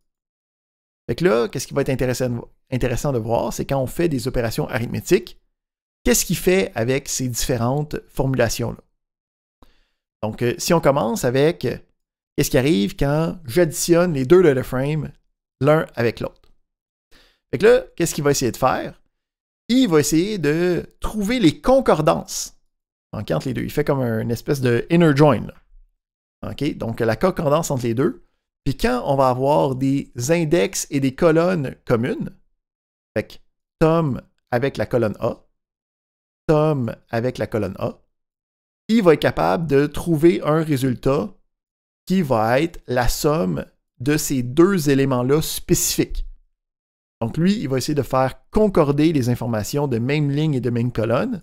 [SPEAKER 1] Fait là, qu'est-ce qui va être intéressant de voir, c'est quand on fait des opérations arithmétiques, qu'est-ce qu'il fait avec ces différentes formulations-là? Donc, euh, si on commence avec euh, qu'est-ce qui arrive quand j'additionne les deux le frame l'un avec l'autre. Fait là, qu'est-ce qu'il va essayer de faire? Il va essayer de trouver les concordances entre les deux. Il fait comme une espèce de inner join. Donc, la concordance entre les deux. Puis quand on va avoir des index et des colonnes communes, fait Tom avec la colonne A, Tom avec la colonne A, il va être capable de trouver un résultat qui va être la somme de ces deux éléments-là spécifiques. Donc lui, il va essayer de faire concorder les informations de même ligne et de même colonne.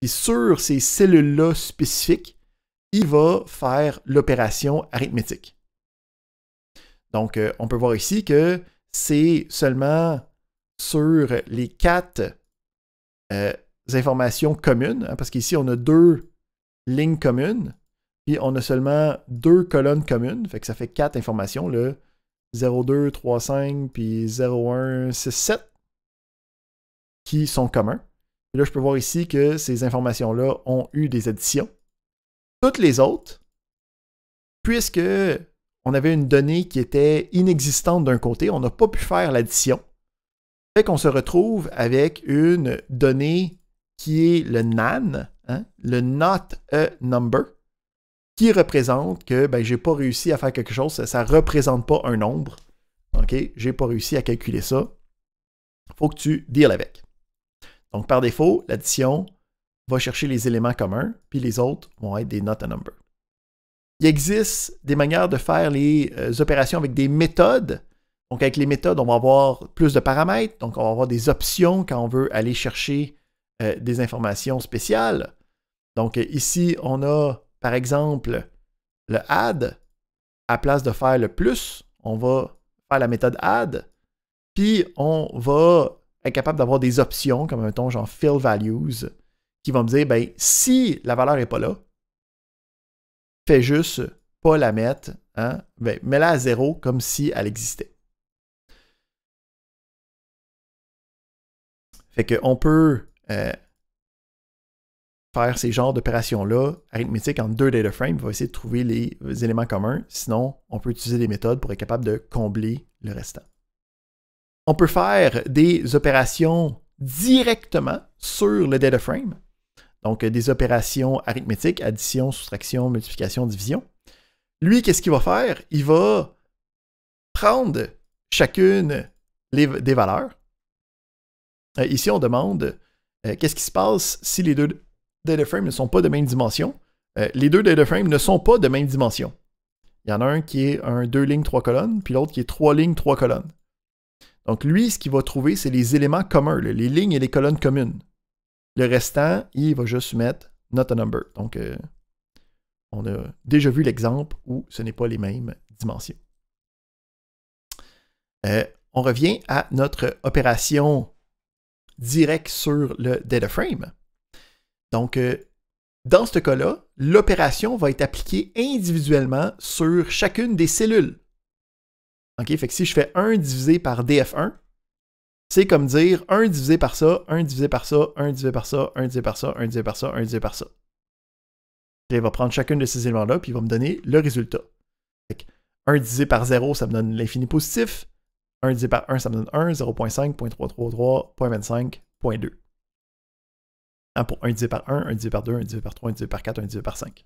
[SPEAKER 1] Et sur ces cellules-là spécifiques, il va faire l'opération arithmétique. Donc, euh, on peut voir ici que c'est seulement sur les quatre euh, informations communes, hein, parce qu'ici, on a deux lignes communes, puis on a seulement deux colonnes communes, fait que ça fait quatre informations, là. 02, 5, puis 6 7, qui sont communs. Et là, je peux voir ici que ces informations-là ont eu des additions. Toutes les autres, puisque on avait une donnée qui était inexistante d'un côté, on n'a pas pu faire l'addition. Fait qu'on se retrouve avec une donnée qui est le NAN, hein, le Not a Number, qui représente que ben, j'ai pas réussi à faire quelque chose, ça, ne représente pas un nombre. OK? J'ai pas réussi à calculer ça. Faut que tu deal avec. Donc, par défaut, l'addition va chercher les éléments communs, puis les autres vont être des not a number. Il existe des manières de faire les euh, opérations avec des méthodes. Donc, avec les méthodes, on va avoir plus de paramètres. Donc, on va avoir des options quand on veut aller chercher euh, des informations spéciales. Donc, ici, on a par exemple, le add, à place de faire le plus, on va faire la méthode add, puis on va être capable d'avoir des options, comme un ton genre fill values, qui vont me dire, ben, si la valeur n'est pas là, fais juste pas la mettre, hein, ben, mets-la à zéro comme
[SPEAKER 2] si elle existait.
[SPEAKER 1] Fait qu'on peut euh, faire ces genres d'opérations-là arithmétiques en deux data frames, va essayer de trouver les éléments communs. Sinon, on peut utiliser des méthodes pour être capable de combler le restant. On peut faire des opérations directement sur le data frame. Donc, des opérations arithmétiques, addition, soustraction, multiplication, division. Lui, qu'est-ce qu'il va faire? Il va prendre chacune des valeurs. Euh, ici, on demande euh, qu'est-ce qui se passe si les deux data ne sont pas de même dimension. Euh, les deux data frames ne sont pas de même dimension. Il y en a un qui est un deux lignes, trois colonnes, puis l'autre qui est trois lignes, trois colonnes. Donc lui, ce qu'il va trouver, c'est les éléments communs, les lignes et les colonnes communes. Le restant, il va juste mettre not a number. Donc euh, on a déjà vu l'exemple où ce n'est pas les mêmes dimensions. Euh, on revient à notre opération directe sur le dataFrame. Donc, euh, dans ce cas-là, l'opération va être appliquée individuellement sur chacune des cellules. OK, fait que si je fais 1 divisé par DF1, c'est comme dire 1 divisé par ça, 1 divisé par ça, 1 divisé par ça, 1 divisé par ça, 1 divisé par ça, 1 divisé par ça. il va prendre chacune de ces éléments-là, puis il va me donner le résultat. 1 divisé par 0, ça me donne l'infini positif. 1 divisé par 1, ça me donne 1, 0.5, 0.333, 0.25, 0.2. Hein, pour un divisé par 1, un divisé par 2, un divisé par 3, un divisé par 4, un divisé par 5.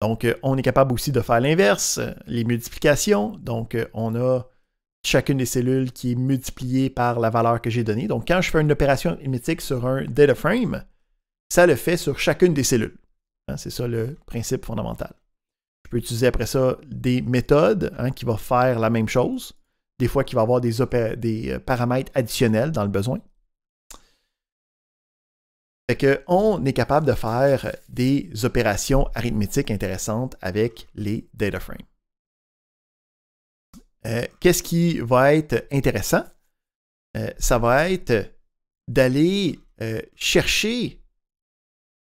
[SPEAKER 1] Donc, euh, on est capable aussi de faire l'inverse, euh, les multiplications. Donc, euh, on a chacune des cellules qui est multipliée par la valeur que j'ai donnée. Donc, quand je fais une opération arithmétique sur un data frame, ça le fait sur chacune des cellules. Hein, c'est ça le principe fondamental. Je peux utiliser après ça des méthodes hein, qui vont faire la même chose. Des fois, qui va avoir des paramètres additionnels dans le besoin. Qu'on est capable de faire des opérations arithmétiques intéressantes avec les data frames. Euh, qu'est-ce qui va être intéressant? Euh, ça va être d'aller euh, chercher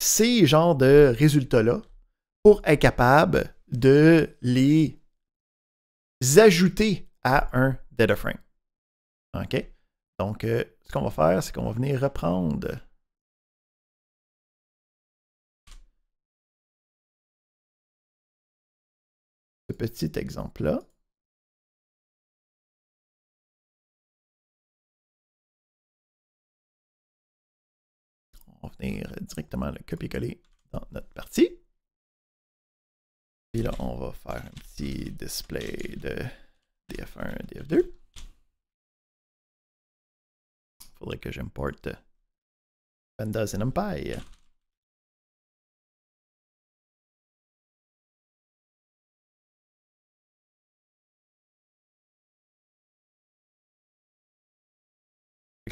[SPEAKER 1] ces genres de résultats-là pour être capable de les ajouter à un data frame. OK? Donc, ce qu'on va faire,
[SPEAKER 2] c'est qu'on va venir reprendre ce petit exemple-là. On va venir directement le copier-coller dans notre partie. Et là, on va faire un petit display de DF1, DF2. Il Faudrait que j'importe Pandas et NumPy.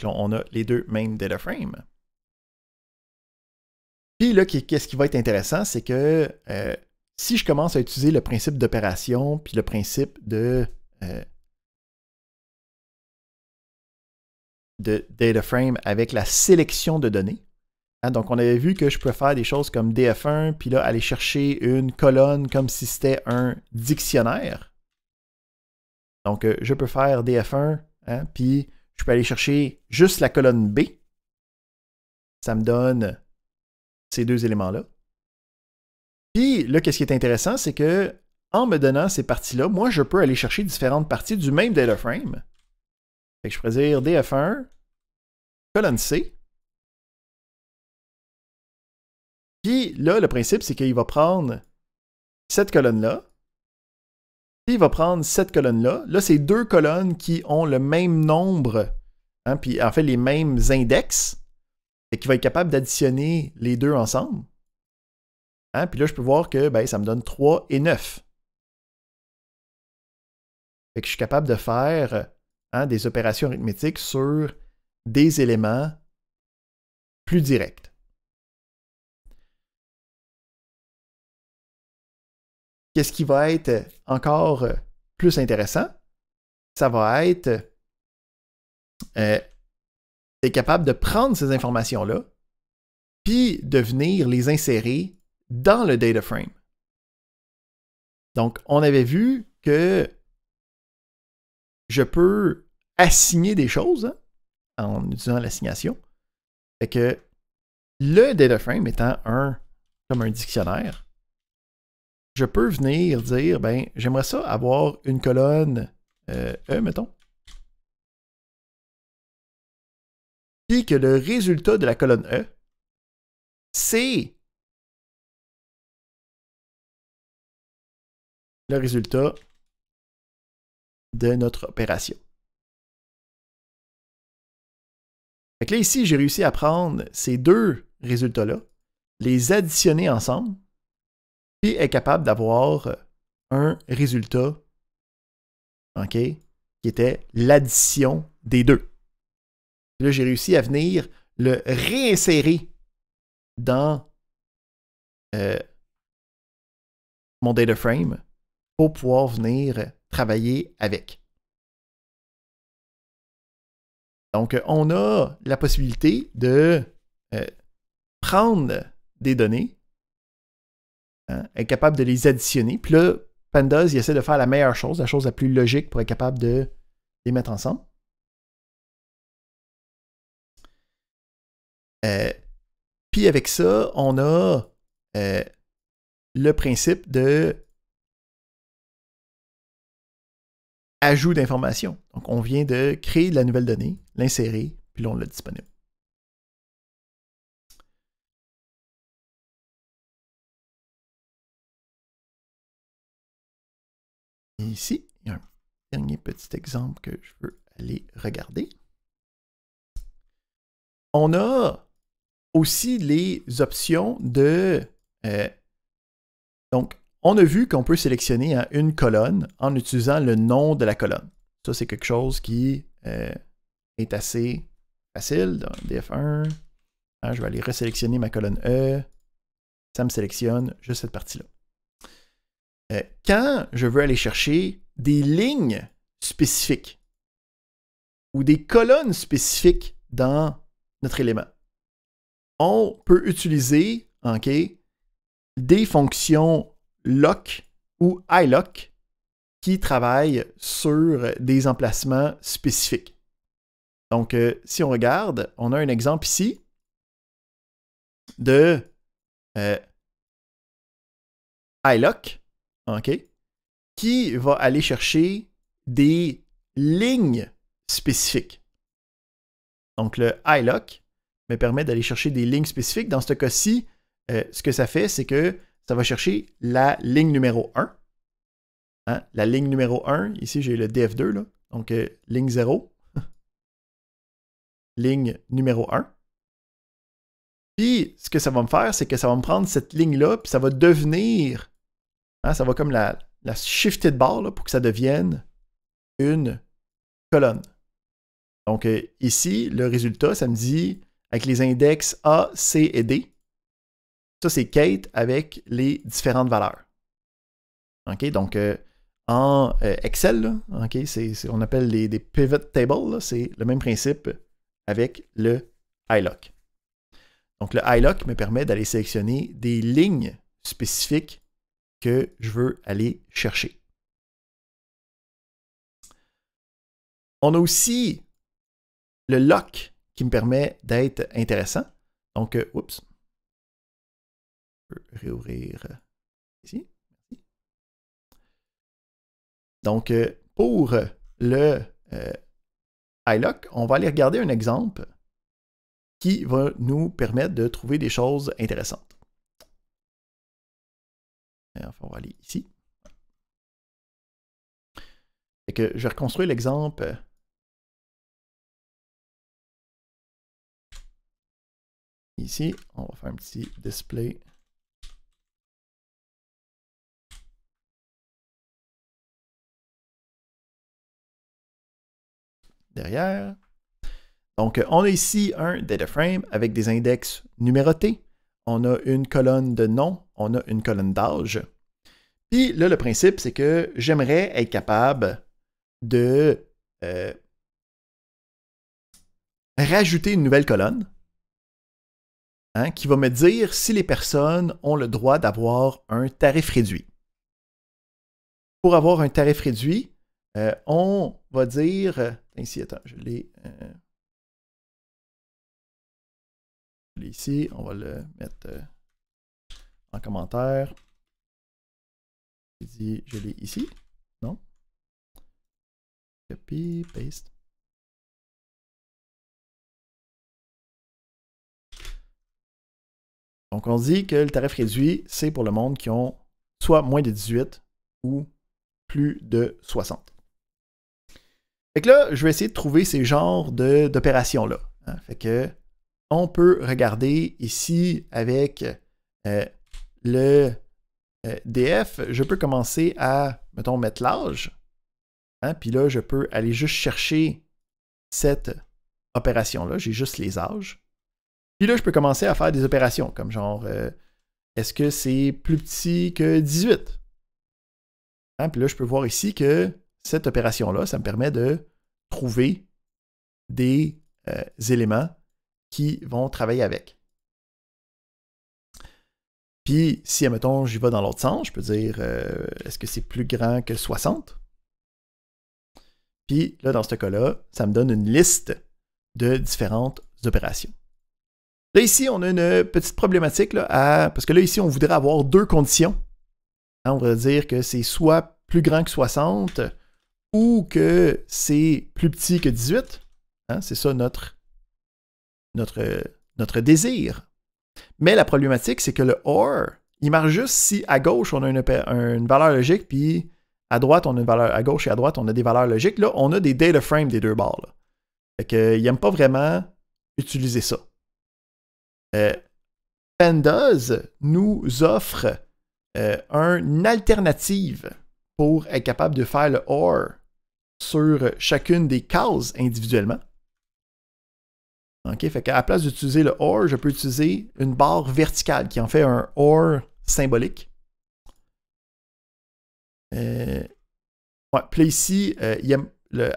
[SPEAKER 2] on a les
[SPEAKER 1] deux mêmes data frames. Puis là, qu'est-ce qui va être intéressant, c'est que euh, si je commence à utiliser le principe d'opération, puis le principe de, euh, data frame avec la sélection de données, hein, donc on avait vu que je peux faire des choses comme df1, puis là aller chercher une colonne comme si c'était un dictionnaire. Donc euh, je peux faire df1, hein, puis je peux aller chercher juste la colonne B. Ça me donne ces deux éléments-là. Puis là, qu'est-ce qui est intéressant, c'est que en me donnant ces parties-là, moi, je peux aller chercher différentes parties du même data frame. je peux dire df1,
[SPEAKER 2] colonne C. Puis là, le principe,
[SPEAKER 1] c'est qu'il va prendre cette colonne-là, il va prendre cette colonne-là. Là, c'est deux colonnes qui ont le même nombre, hein, puis en fait les mêmes index, et qui va être capable d'additionner les deux ensemble. Hein, puis là, je peux voir que ben, ça me donne 3 et 9. que je suis capable de faire hein, des opérations arithmétiques sur des éléments plus directs.
[SPEAKER 2] Qu'est-ce qui va être encore euh, plus intéressant?
[SPEAKER 1] Ça va être euh, capable de prendre ces informations-là, puis de venir les insérer dans le data frame. Donc, on avait vu que je peux assigner des choses hein, en utilisant l'assignation. que le data frame étant un comme un dictionnaire, je peux venir dire, ben, j'aimerais ça avoir une colonne
[SPEAKER 2] euh, E, mettons. Puis que le résultat de la colonne E, c'est le résultat de notre opération. Donc
[SPEAKER 1] là, ici, j'ai réussi à prendre ces deux résultats-là, les additionner ensemble, est capable d'avoir euh, un résultat OK, qui était l'addition des deux. là, j'ai réussi à venir le réinsérer dans euh, mon data frame pour pouvoir venir travailler
[SPEAKER 2] avec. Donc, on a la
[SPEAKER 1] possibilité de euh, prendre des données être euh, capable de les additionner. Puis là, Pandas, il essaie de faire la meilleure chose, la chose la plus logique pour être capable de les mettre ensemble.
[SPEAKER 2] Euh, puis avec ça, on a euh,
[SPEAKER 1] le principe de ajout d'informations. Donc, on vient de créer de la nouvelle donnée, l'insérer, puis là, on l'a disponible.
[SPEAKER 2] ici, il y a un
[SPEAKER 1] dernier petit exemple que je veux aller regarder. On a aussi les options de... Euh, donc, on a vu qu'on peut sélectionner hein, une colonne en utilisant le nom de la colonne. Ça, c'est quelque chose qui euh, est assez facile dans DF1. Hein, je vais aller resélectionner ma colonne E. Ça me sélectionne juste cette partie-là. Euh, quand je veux aller chercher des lignes spécifiques ou des colonnes spécifiques dans notre élément, on peut utiliser des fonctions lock ou iLock qui travaillent sur des emplacements spécifiques. Donc, euh, si on regarde, on a un exemple ici de iloc. Euh, iLock qui va aller chercher des lignes spécifiques. Donc le iLock me permet d'aller chercher des lignes spécifiques. Dans ce cas-ci, euh, ce que ça fait, c'est que ça va chercher la ligne numéro 1. Hein? La ligne numéro 1, ici j'ai le df2, donc euh, ligne 0, ligne numéro 1. Puis ce que ça va me faire, c'est que ça va me prendre cette ligne-là, puis ça va devenir Hein, ça va comme la, la shifter pour que ça devienne une colonne. Donc euh, ici, le résultat, ça me dit avec les index A, C et D. Ça, c'est Kate avec les différentes valeurs. donc euh, en euh, Excel, on appelle les, des pivot tables, c'est le même principe avec le ILOC. Donc le ILOC me permet d'aller sélectionner des lignes spécifiques que je veux aller chercher.
[SPEAKER 2] On a aussi le lock qui me permet d'être intéressant. Donc, euh, oups. Euh,
[SPEAKER 1] Donc, euh, pour le iLock, on va aller regarder un exemple qui va nous permettre de trouver des choses intéressantes.
[SPEAKER 2] Euh, enfin, on va aller ici. Et que je vais reconstruire l'exemple. Ici, on va faire un petit display.
[SPEAKER 1] Derrière. Donc, on a ici un data frame avec des index numérotés on a une colonne de nom, on a une colonne d'âge. Puis là, le principe, c'est que j'aimerais être capable de euh, rajouter une nouvelle colonne hein, qui va me dire si les personnes ont le droit d'avoir un tarif réduit. Pour avoir un tarif réduit, euh, on va dire. Euh, ici, attends, je l'ai.
[SPEAKER 2] Je l'ai ici. On va le mettre euh, en commentaire. Je l'ai ici. Non? Copy, paste.
[SPEAKER 1] Donc, on dit que le tarif réduit, c'est pour le monde qui ont soit moins de 18 ou plus de 60. Fait que là, je vais essayer de trouver ces genres d'opérations-là. Hein. Fait que on peut regarder ici avec euh, le euh, DF, je peux commencer à, mettons, mettre l'âge. Hein, puis là, je peux aller juste chercher cette opération-là. J'ai juste les âges. Puis là, je peux commencer à faire des opérations, comme genre, euh, est-ce que c'est plus petit que 18? Hein, puis là, je peux voir ici que cette opération-là, ça me permet de trouver des éléments qui vont travailler avec. Puis, si, admettons, j'y vais dans l'autre sens, je peux dire, euh, est-ce que c'est plus grand que 60? Puis, là, dans ce cas-là, ça me donne une liste de différentes opérations. Là, ici, on a une petite problématique, parce que là, ici, on voudrait avoir deux conditions. Hein, on voudrait dire que c'est soit plus grand que 60 ou que c'est plus petit que 18. Hein, c'est ça notre notre, notre désir. Mais la problématique, c'est que le or, il marche juste si à gauche, on a une, valeur logique, puis à droite, on a une valeur à gauche et à droite, on a des valeurs logiques. Là, on a des data frames des deux balles. Fait qu'il il n'aime pas vraiment utiliser ça. Euh, Pandas nous offre euh, une alternative pour être capable de faire le OR sur chacune des cases individuellement. OK? Fait qu'à la place d'utiliser le OR, je peux utiliser une barre verticale qui en fait un OR symbolique. Euh, puis ici, euh,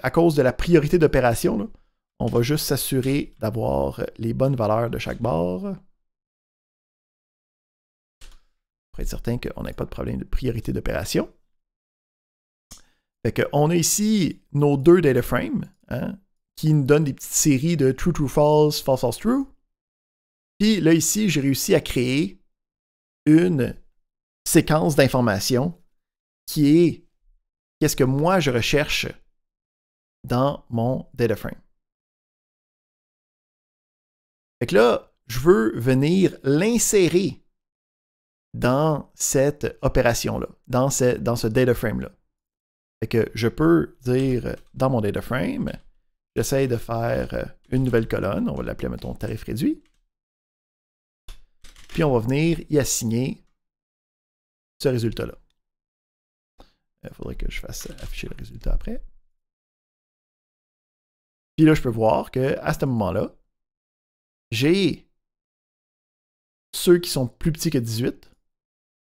[SPEAKER 1] à cause de la priorité d'opération, on va juste s'assurer d'avoir les bonnes valeurs de chaque barre. Pour être certain qu'on n'a pas de problème de priorité d'opération. Fait qu'on a ici nos deux data frames. Hein qui nous donne des petites séries de true, true, false, false, false, true. Puis là, ici, j'ai réussi à créer une séquence d'informations qui est qu'est-ce que moi je recherche
[SPEAKER 2] dans mon data frame.
[SPEAKER 1] Fait que là, je veux venir l'insérer dans cette opération-là, dans ce, dans ce data frame-là. Fait que je peux dire dans mon data frame, J'essaie de faire euh, une nouvelle colonne. On va l'appeler, mettons, tarif réduit. Puis on va venir y assigner
[SPEAKER 2] ce résultat-là. Il euh, faudrait que je fasse afficher le résultat après. Puis là, je peux voir qu'à ce moment-là,
[SPEAKER 1] j'ai ceux qui sont plus petits que 18,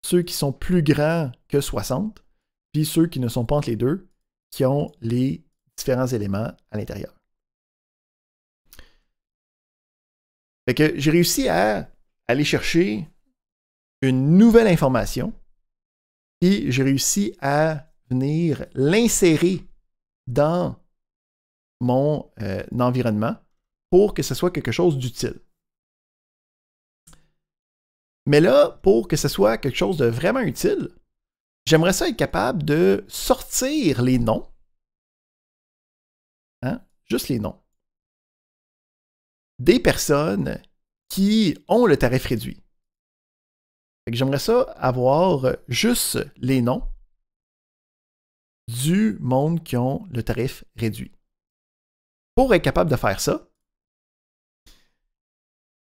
[SPEAKER 1] ceux qui sont plus grands que 60, puis ceux qui ne sont pas entre les deux, qui ont les différents éléments à l'intérieur. que j'ai réussi à aller chercher une nouvelle information, puis j'ai réussi à venir l'insérer dans mon euh, environnement pour que ce soit quelque chose d'utile. Mais là, pour que ce soit quelque chose de vraiment utile, j'aimerais ça être capable de sortir les noms.
[SPEAKER 2] Hein, juste les noms des
[SPEAKER 1] personnes qui ont le tarif réduit. J'aimerais ça avoir juste les noms du monde qui ont le tarif réduit. Pour être capable de faire ça,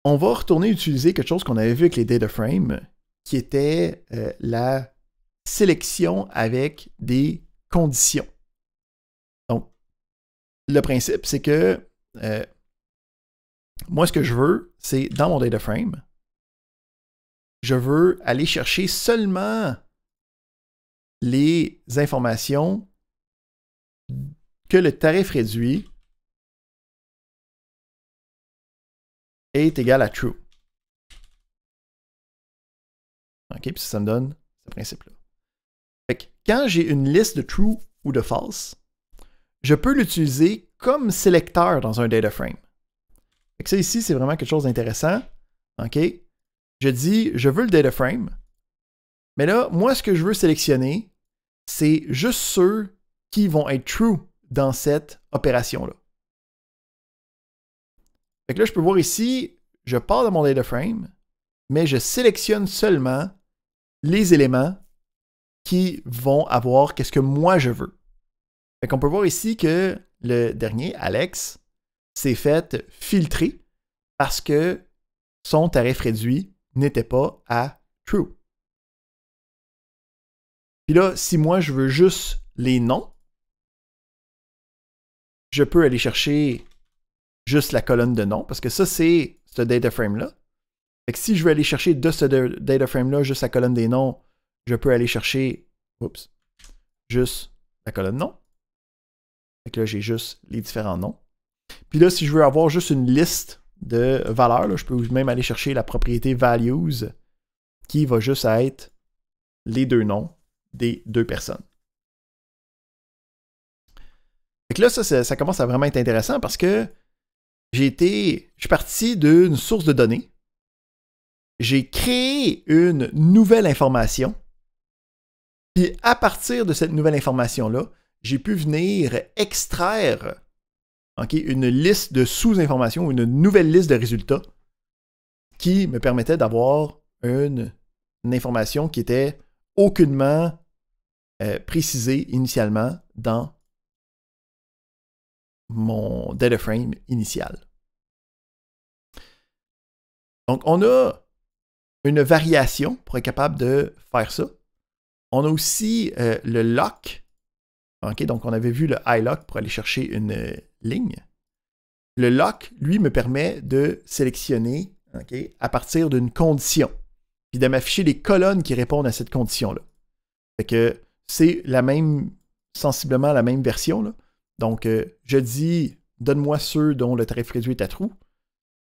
[SPEAKER 1] on va retourner utiliser quelque chose qu'on avait vu avec les data frames, qui était euh, la sélection avec des conditions. Donc, le principe, c'est que euh, moi, ce que je veux, c'est dans mon data frame, je veux aller chercher seulement les informations
[SPEAKER 2] que le tarif réduit est égal à true. OK, puis ça me
[SPEAKER 1] donne ce principe-là. Quand j'ai une liste de true ou de false, je peux l'utiliser comme sélecteur dans un data frame ça ici, c'est vraiment quelque chose d'intéressant. OK? Je dis, je veux le data frame. Mais là, moi, ce que je veux sélectionner, c'est juste ceux qui vont être true dans cette opération-là. Fait là, je peux voir ici, je pars de mon data frame, mais je sélectionne seulement les éléments qui vont avoir qu'est-ce que moi je veux. Fait qu'on peut voir ici que le dernier, Alex, s'est fait filtrer parce que son tarif réduit n'était pas à true. Puis là, si moi je veux juste les noms, je peux aller chercher juste la colonne de noms parce que ça, c'est ce data frame-là. si je veux aller chercher de ce data frame-là juste la colonne des noms, je peux aller chercher juste la colonne nom. Fait que là, j'ai juste les différents noms. Puis là, si je veux avoir juste une liste de valeurs, je peux même aller chercher la propriété values qui va juste être les deux noms des deux personnes. Et là, ça, ça, commence à vraiment être intéressant parce que j'ai été, je suis parti d'une source de données. J'ai créé une nouvelle information. Puis à partir de cette nouvelle information-là, j'ai pu venir extraire une liste de sous-informations, une nouvelle liste de résultats qui me permettait d'avoir une, information qui était aucunement euh, précisée initialement dans
[SPEAKER 2] mon data frame initial.
[SPEAKER 1] Donc, on a une variation pour être capable de faire ça. On a aussi euh, le lock. donc, on avait vu le Ilock pour aller chercher une, ligne. Le lock, lui, me permet de sélectionner à partir d'une condition, puis de m'afficher les colonnes qui répondent à cette condition-là. que c'est la même, sensiblement la même version. Là. Donc, euh, je dis, donne-moi ceux dont le tarif réduit est à trou.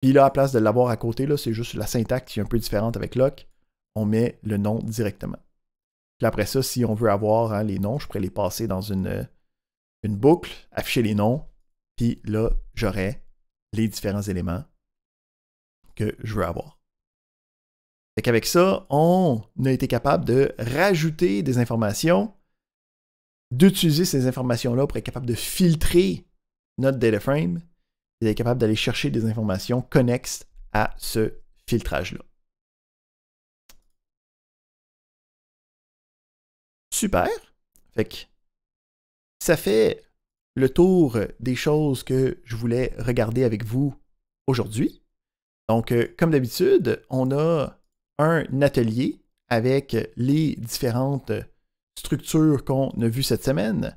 [SPEAKER 1] Puis là, à place de l'avoir à côté, c'est juste la syntaxe qui est un peu différente avec lock. On met le nom directement. Puis après ça, si on veut avoir hein, les noms, je pourrais les passer dans une, euh, une boucle, afficher les noms, là, j'aurai les différents éléments que je veux avoir. Avec ça, on a été capable de rajouter des informations, d'utiliser ces informations-là pour être capable de filtrer notre data frame et d'être capable d'aller chercher des informations connexes à ce filtrage-là. Super. Fait ça fait le tour euh, des choses que je voulais regarder avec vous aujourd'hui. Donc, euh, comme d'habitude, on a un atelier avec les différentes structures qu'on a vues cette semaine.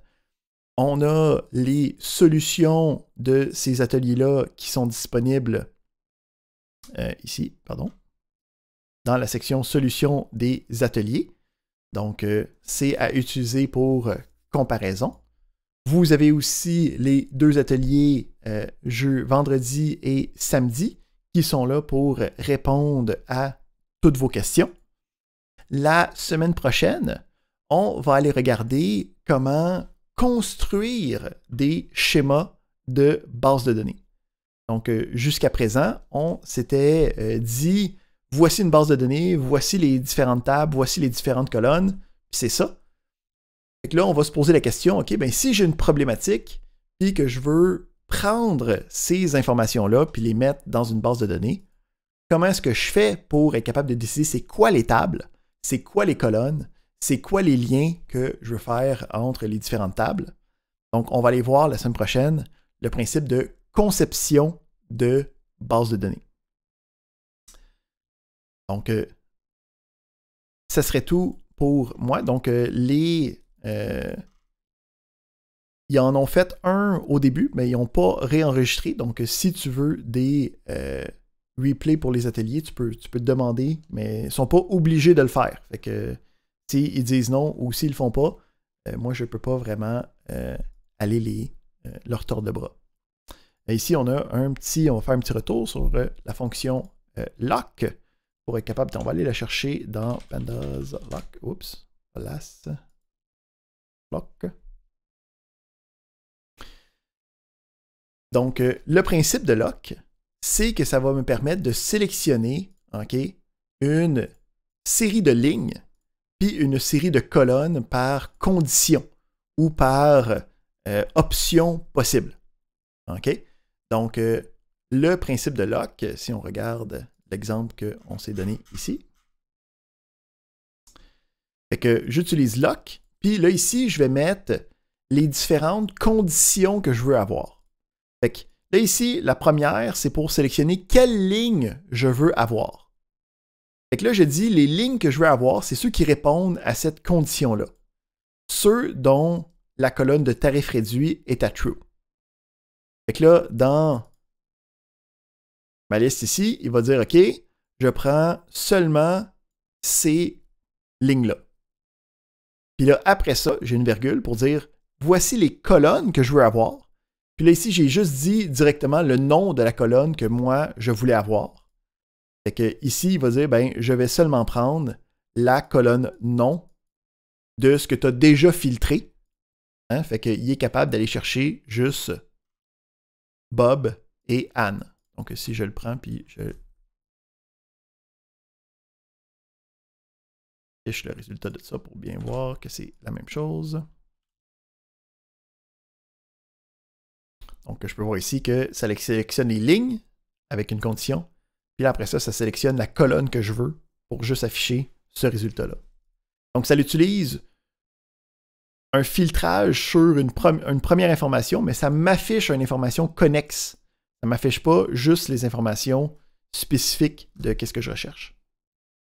[SPEAKER 1] On a les solutions de ces ateliers-là qui sont disponibles euh, ici, pardon, dans la section solutions des ateliers. Donc, c'est à utiliser pour comparaison. Vous avez aussi les deux ateliers euh, jeu vendredi et samedi qui sont là pour répondre à toutes vos questions. La semaine prochaine, on va aller regarder comment construire des schémas de base de données. Donc, euh, jusqu'à présent, on s'était euh, dit, voici une base de données, voici les différentes tables, voici les différentes colonnes, c'est ça. Donc là, on va se poser la question, OK, ben si j'ai une problématique, puis que je veux prendre ces informations-là, puis les mettre dans une base de données, comment est-ce que je fais pour être capable de décider c'est quoi les tables, c'est quoi les colonnes, c'est quoi les liens que je veux faire entre les différentes tables. Donc, on va aller voir la semaine prochaine le principe de conception de base de données. Donc, ça euh, serait tout pour moi. Donc, euh, les euh, ils en ont fait un au début, mais ils n'ont pas réenregistré. Donc, euh, si tu veux des euh, replays pour les ateliers, tu peux, tu peux te demander, mais ils ne sont pas obligés de le faire. Fait que s'ils disent non ou s'ils ne le font pas, moi, je ne peux pas vraiment aller les, leur tordre le bras. ici, on a un petit, on va faire un petit retour sur la fonction lock pour être capable, on va aller la chercher dans pandas lock, oups, place, donc, euh, le principe de Loc c'est que ça va me permettre de sélectionner une série de lignes, puis une série de colonnes par condition ou par euh, option possible. OK? Donc, euh, le principe de lock, si on regarde l'exemple qu'on s'est donné ici, c'est que j'utilise loc. Puis là, ici, je vais mettre les différentes conditions que je veux avoir. Fait que là, ici, la première, c'est pour sélectionner quelle ligne je veux avoir. Fait que là, je dis les lignes que je veux avoir, c'est ceux qui répondent à cette condition-là. Ceux dont la colonne de tarif réduit est à true. Fait que là, dans ma liste ici, il va dire OK, je prends seulement ces lignes-là. Puis là, après ça, j'ai une virgule pour dire voici les colonnes que je veux avoir. Puis là, ici, j'ai juste dit directement le nom de la colonne que moi, je voulais avoir. Fait que ici, il va dire ben, je vais seulement prendre la colonne nom de ce que tu as déjà filtré. Hein, fait qu'il est capable d'aller chercher juste Bob et Anne. Donc, ici, je le prends, puis
[SPEAKER 2] je affiche le
[SPEAKER 1] résultat de ça pour bien voir que c'est la même chose. Donc, je peux voir ici que ça sélectionne les lignes avec une condition. Puis après ça, ça sélectionne la colonne que je veux pour juste afficher ce résultat-là. Donc, ça l'utilise un filtrage sur une, première information, mais ça m'affiche une information connexe. Ça ne m'affiche pas juste les informations spécifiques de qu'est-ce que je recherche,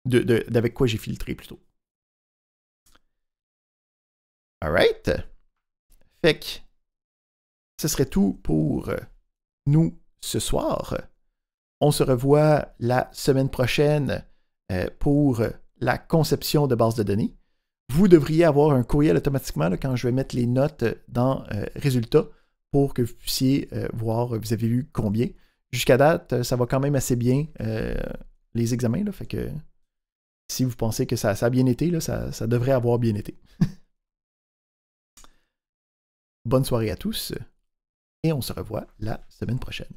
[SPEAKER 1] d'avec de, quoi j'ai filtré plutôt.
[SPEAKER 2] Alright? Fait que
[SPEAKER 1] ce serait tout pour euh, nous ce soir. On se revoit la semaine prochaine euh, pour euh, la conception de base de données. Vous devriez avoir un courriel automatiquement quand je vais mettre les notes dans résultats pour que vous puissiez voir vous avez vu combien. Jusqu'à date, ça va quand même assez bien les examens. fait que si vous pensez que ça, a bien été, ça devrait avoir bien été. Bonne soirée à tous
[SPEAKER 2] et on se revoit la semaine prochaine.